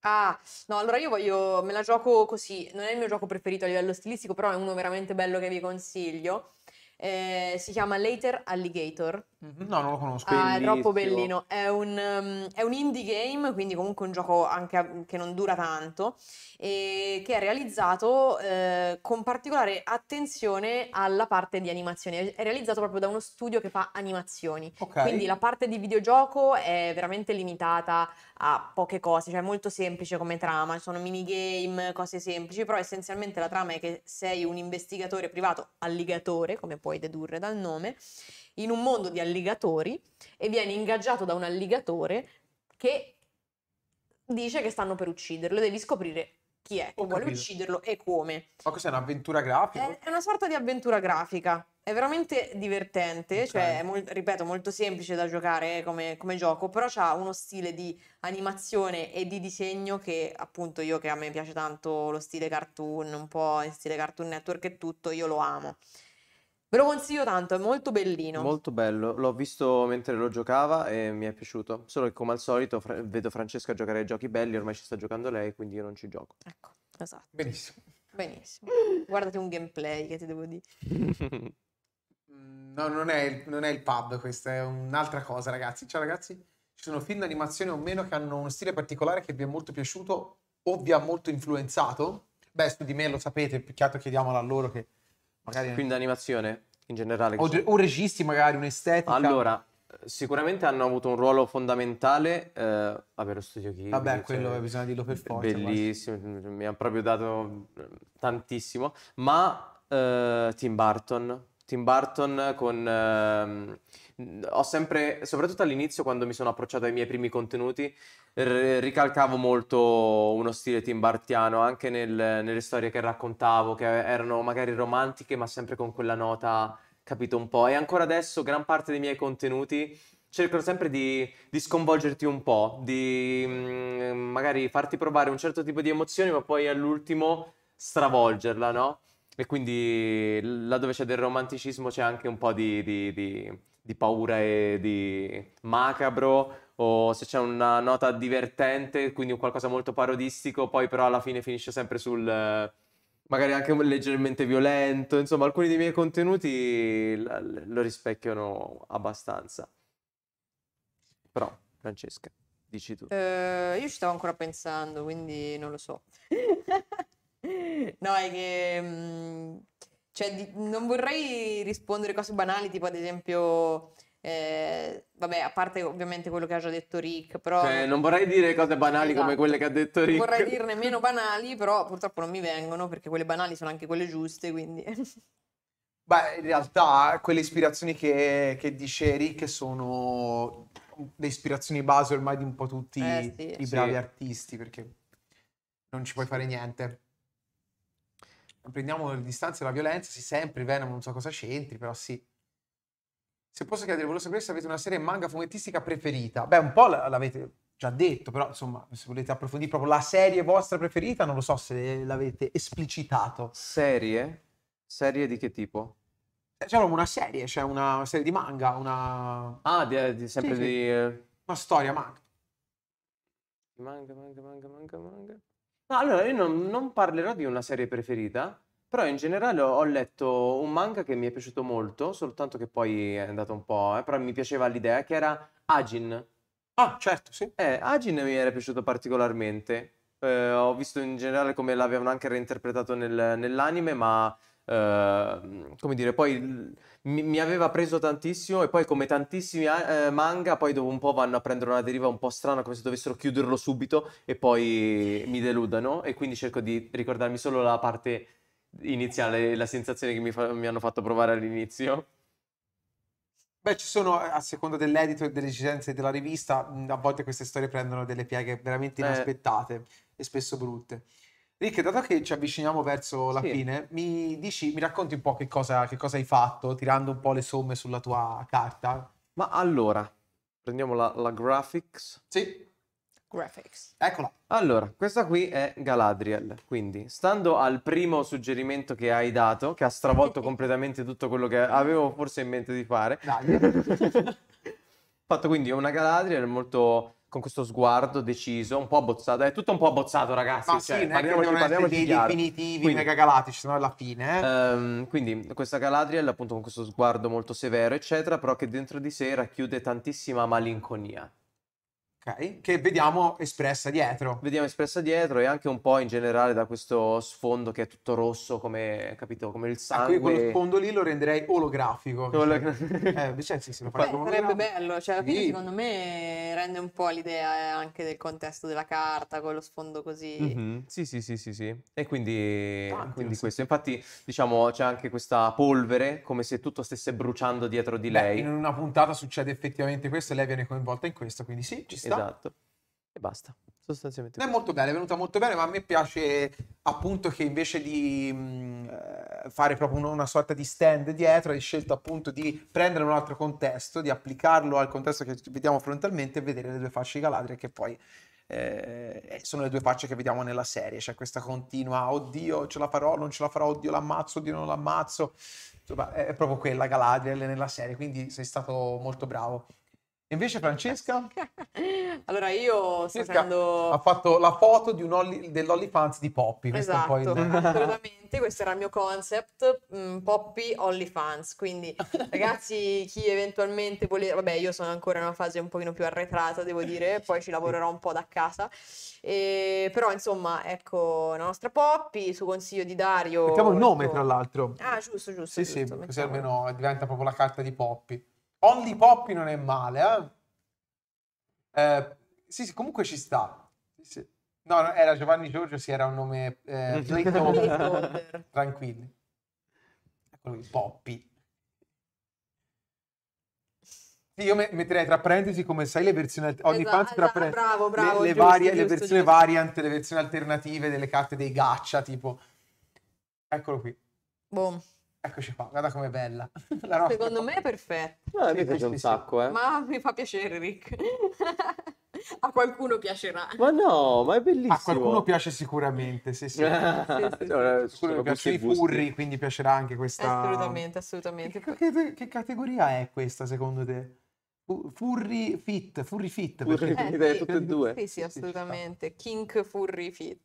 Ah, no, allora io voglio, me la gioco così, non è il mio gioco preferito a livello stilistico, però è uno veramente bello che vi consiglio. Eh, si chiama Later Alligator. Mhm. No, non lo conosco. Ah, è troppo bellino. È un, um, è un, indie game, quindi comunque un gioco anche a, che non dura tanto, e che è realizzato eh, con particolare attenzione alla parte di animazione. È realizzato proprio da uno studio che fa animazioni. Okay. Quindi la parte di videogioco è veramente limitata a poche cose, cioè è molto semplice come trama, sono minigame, cose semplici, però essenzialmente la trama è che sei un investigatore privato alligatore, come puoi puoi dedurre dal nome, in un mondo di alligatori e viene ingaggiato da un alligatore che dice che stanno per ucciderlo e devi scoprire chi è, che vuole ucciderlo e come. Ma cos'è un'avventura grafica? È, è una sorta di avventura grafica. È veramente divertente, okay. cioè, molt, ripeto, molto semplice da giocare come, come gioco, però ha uno stile di animazione e di disegno che appunto io che a me piace tanto lo stile cartoon, un po' in stile Cartoon Network e tutto, io lo amo. Ve lo consiglio tanto, è molto bellino. Molto bello, l'ho visto mentre lo giocava e mi è piaciuto. Solo che come al solito fra- vedo Francesca giocare ai giochi belli, ormai ci sta giocando lei, quindi io non ci gioco. Ecco, esatto. Benissimo. Benissimo. Guardati un gameplay che ti devo dire. Mm, no, non è, il, non è il pub, questa è un'altra cosa, ragazzi. Ciao ragazzi, ci sono film d'animazione o meno che hanno uno stile particolare che vi è molto piaciuto o vi ha molto influenzato? Beh, su di me lo sapete, più che altro chiediamolo a loro che Magari... Quindi animazione in generale. O, o registi magari, un'estetica. Allora, sicuramente hanno avuto un ruolo fondamentale. Eh, vabbè, lo studio Ghibli. Vabbè, cioè, quello bisogna dirlo per forza. Bellissimo, quasi. mi ha proprio dato eh, tantissimo. Ma eh, Tim Burton, Tim Burton con... Eh, ho sempre, soprattutto all'inizio quando mi sono approcciato ai miei primi contenuti, r- ricalcavo molto uno stile timbartiano anche nel, nelle storie che raccontavo, che erano magari romantiche ma sempre con quella nota, capito un po'. E ancora adesso gran parte dei miei contenuti cercano sempre di, di sconvolgerti un po', di mh, mm, magari farti provare un certo tipo di emozioni ma poi all'ultimo stravolgerla, no? E quindi là dove c'è del romanticismo c'è anche un po' di, di, di di paura e di macabro o se c'è una nota divertente, quindi un qualcosa molto parodistico, poi però alla fine finisce sempre sul magari anche leggermente violento, insomma alcuni dei miei contenuti lo rispecchiano abbastanza. Però, Francesca, dici tu. Uh, io ci stavo ancora pensando, quindi non lo so. no, è che... Mh mm, cioè, di, non vorrei rispondere cose banali, tipo ad esempio... Eh, vabbè, a parte ovviamente quello che ha già detto Rick, però... Cioè, non vorrei dire cose banali esatto. come quelle che ha detto Rick. Non vorrei dirne meno banali, però purtroppo non mi vengono, perché quelle banali sono anche quelle giuste, quindi... Beh, in realtà quelle ispirazioni che, che dice Rick sono le ispirazioni base ormai di un po' tutti eh, sì. i bravi sì. artisti, perché non ci puoi fare niente prendiamo le distanze dalla violenza, sì, sempre Venom, non so cosa c'entri, però sì. Se posso chiedere, volevo sapere se avete una serie manga fumettistica preferita. Beh, un po' l'avete già detto, però insomma, se volete approfondire proprio la serie vostra preferita, non lo so se l'avete esplicitato. Serie? Serie di che tipo? C'è una serie, c'è cioè una serie di manga, una... Ah, di, eh, di, sempre sì, di... Eh, una storia manga. Manga, manga, manga, manga, manga. No, allora io non, non parlerò di una serie preferita, però in generale ho, ho letto un manga che mi è piaciuto molto, soltanto che poi è andato un po', eh, però mi piaceva l'idea, che era Agin. Ah, certo, sì. Eh, Agin mi era piaciuto particolarmente. Eh, ho visto in generale come l'avevano anche reinterpretato nel- nell'anime, ma Ehm, come dire, poi mi, mi, aveva preso tantissimo e poi come tantissimi eh, eh, manga poi dopo un po' vanno a prendere una deriva un po' strana come se dovessero chiuderlo subito e poi mi deludano e quindi cerco di ricordarmi solo la parte iniziale, la sensazione che mi, fa, mi hanno fatto provare all'inizio. Beh, ci sono, a seconda dell'editor e delle esigenze della rivista, a volte queste storie prendono delle pieghe veramente eh. inaspettate eh. e spesso brutte. Rick, dato che ci avviciniamo verso la sì. fine, mi, dici, mi racconti un po' che cosa, che cosa, hai fatto, tirando un po' le somme sulla tua carta? Ma allora, prendiamo la, la graphics. Sì. Graphics. Eccola. Allora, questa qui è Galadriel, quindi stando al primo suggerimento che hai dato, che ha stravolto completamente tutto quello che avevo forse in mente di fare. Dai. fatto quindi una Galadriel molto con questo sguardo deciso, un po' abbozzato, è tutto un po' abbozzato ragazzi, Ma cioè, sì, parliamoci, parliamoci dei definitivi quindi, mega galattici, no alla fine. Um, quindi questa Galadriel appunto con questo sguardo molto severo eccetera, però che dentro di sé racchiude tantissima malinconia. Okay, che vediamo espressa dietro. Vediamo espressa dietro e anche un po' in generale da questo sfondo che è tutto rosso come, capito, come il sangue. Ecco, io quello sfondo lì lo renderei olografico. Ologra- eh, cioè, sarebbe bello, cioè sì. secondo me rende un po' l'idea eh, anche del contesto della carta, con lo sfondo così. Mm-hmm. Sì, sì, sì, sì, sì. E quindi, quindi questo. Infatti, diciamo, c'è anche questa polvere, come se tutto stesse bruciando dietro di lei. Beh, in una puntata succede effettivamente questo e lei viene coinvolta in questo, quindi sì, ci esatto. sta. Esatto. E basta. Sostanzialmente. È molto bene, è venuta molto bene, ma a me piace appunto che invece di mh, mm, eh, fare proprio una sorta di stand dietro, hai scelto appunto di prendere un altro contesto, di applicarlo al contesto che vediamo frontalmente e vedere le due facce di Galadriel che poi eh, eh, sono le due facce che vediamo nella serie, c'è questa continua, oddio ce la farò, non ce la farò, oddio l'ammazzo, oddio non l'ammazzo, insomma è proprio quella Galadriel nella serie, quindi sei stato molto bravo. Invece Francesca? allora io sto facendo... Ha fatto la foto di un dell'OnlyFans di Poppy. Esatto, il... assolutamente. Questo era il mio concept, mm, Poppy OnlyFans. Quindi ragazzi, chi eventualmente vuole... Vabbè, io sono ancora in una fase un pochino più arretrata, devo dire, poi ci lavorerò un po' da casa. E, però insomma, ecco, la nostra Poppy, su consiglio di Dario... Mettiamo il nome, tuo... tra l'altro. Ah, giusto, giusto. Sì, giusto, sì, mettiamo. così almeno diventa proprio la carta di Poppy. Only Poppy non è male, eh? eh sì, sì, comunque ci sta. Sì. No, no, era Giovanni Giorgio, sì, era un nome eh, mm. Tranquilli. Eccolo qui, Poppy. Sì, io metterei tra parentesi come sai le versioni al- ogni esatto, esatto, bravo, bravo, le, le, giusto, varie, giusto, le versioni giusto. variant, le versioni alternative delle carte dei gaccia, tipo eccolo qui. Boom. Eccoci qua, guarda com'è bella. Secondo me è perfetta. mi piace un sacco, eh. Ma mi fa piacere, Rick. a qualcuno piacerà. Ma no, ma è bellissimo. A qualcuno piace sicuramente, sì, sì. sicuramente piacciono i furri, quindi piacerà anche questa. Assolutamente, assolutamente. Che, che, che categoria è questa secondo te? Furry fit, furry fit. Furry perché... Eh, fit, eh, tutte e due. Sì, sì, assolutamente. Kink furry fit.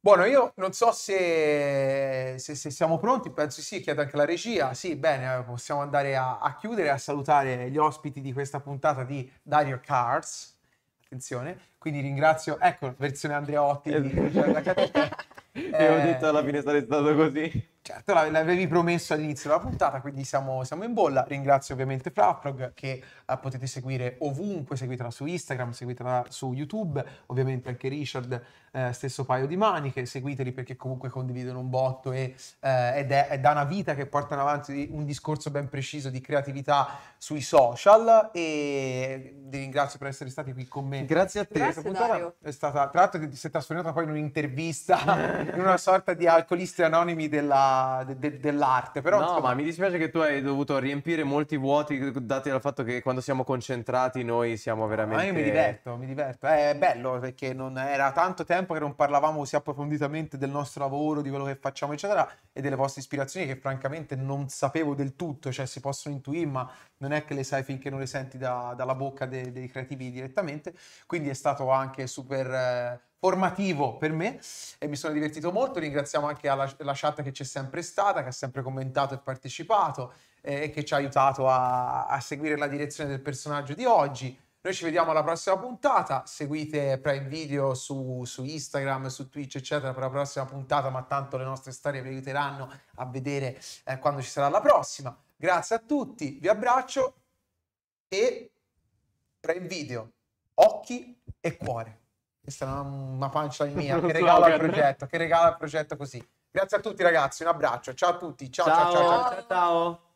Buono, io non so se, se, se, siamo pronti, penso sì, chiedo anche la regia. Sì, bene, eh, possiamo andare a, a chiudere, a salutare gli ospiti di questa puntata di Dario Cars. Attenzione, quindi ringrazio, ecco, versione Andreotti di Gianna Catetta. E ho detto alla fine sarei stato così. Certo, l'avevi promesso all'inizio della puntata, quindi siamo, siamo in bolla. Ringrazio ovviamente Frafrog che uh, potete seguire ovunque, seguitela su Instagram, seguitela su YouTube, ovviamente anche Richard, uh, stesso paio di maniche, seguiteli perché comunque condividono un botto e, uh, ed è, è, da una vita che portano avanti un discorso ben preciso di creatività sui social e vi ringrazio per essere stati qui con me. Grazie a te. Grazie, puntata è stata, tra l'altro si è trasformata poi in un'intervista, in una sorta di alcolisti anonimi della della, de, dell'arte. Però, no, insomma... ma mi dispiace che tu hai dovuto riempire molti vuoti dati dal fatto che quando siamo concentrati noi siamo veramente... Ma io mi diverto, mi diverto. È bello perché non era tanto tempo che non parlavamo così approfonditamente del nostro lavoro, di quello che facciamo, eccetera e delle vostre ispirazioni che francamente non sapevo del tutto, cioè si possono intuire, ma non è che le sai finché non le senti da, dalla bocca dei, dei creativi direttamente. Quindi è stato anche super... Eh, formativo per me e mi sono divertito molto. Ringraziamo anche alla, la chat che c'è sempre stata, che ha sempre commentato e partecipato eh, e che ci ha aiutato a, a, seguire la direzione del personaggio di oggi. Noi ci vediamo alla prossima puntata, seguite Prime Video su, su Instagram, su Twitch, eccetera, per la prossima puntata, ma tanto le nostre storie vi aiuteranno a vedere eh, quando ci sarà la prossima. Grazie a tutti, vi abbraccio e Prime Video, occhi e cuore. Questa è una, una pancia mia che regala il progetto, che regala il progetto così. Grazie a tutti ragazzi, un abbraccio, ciao a tutti, ciao ciao ciao. ciao, ciao. ciao.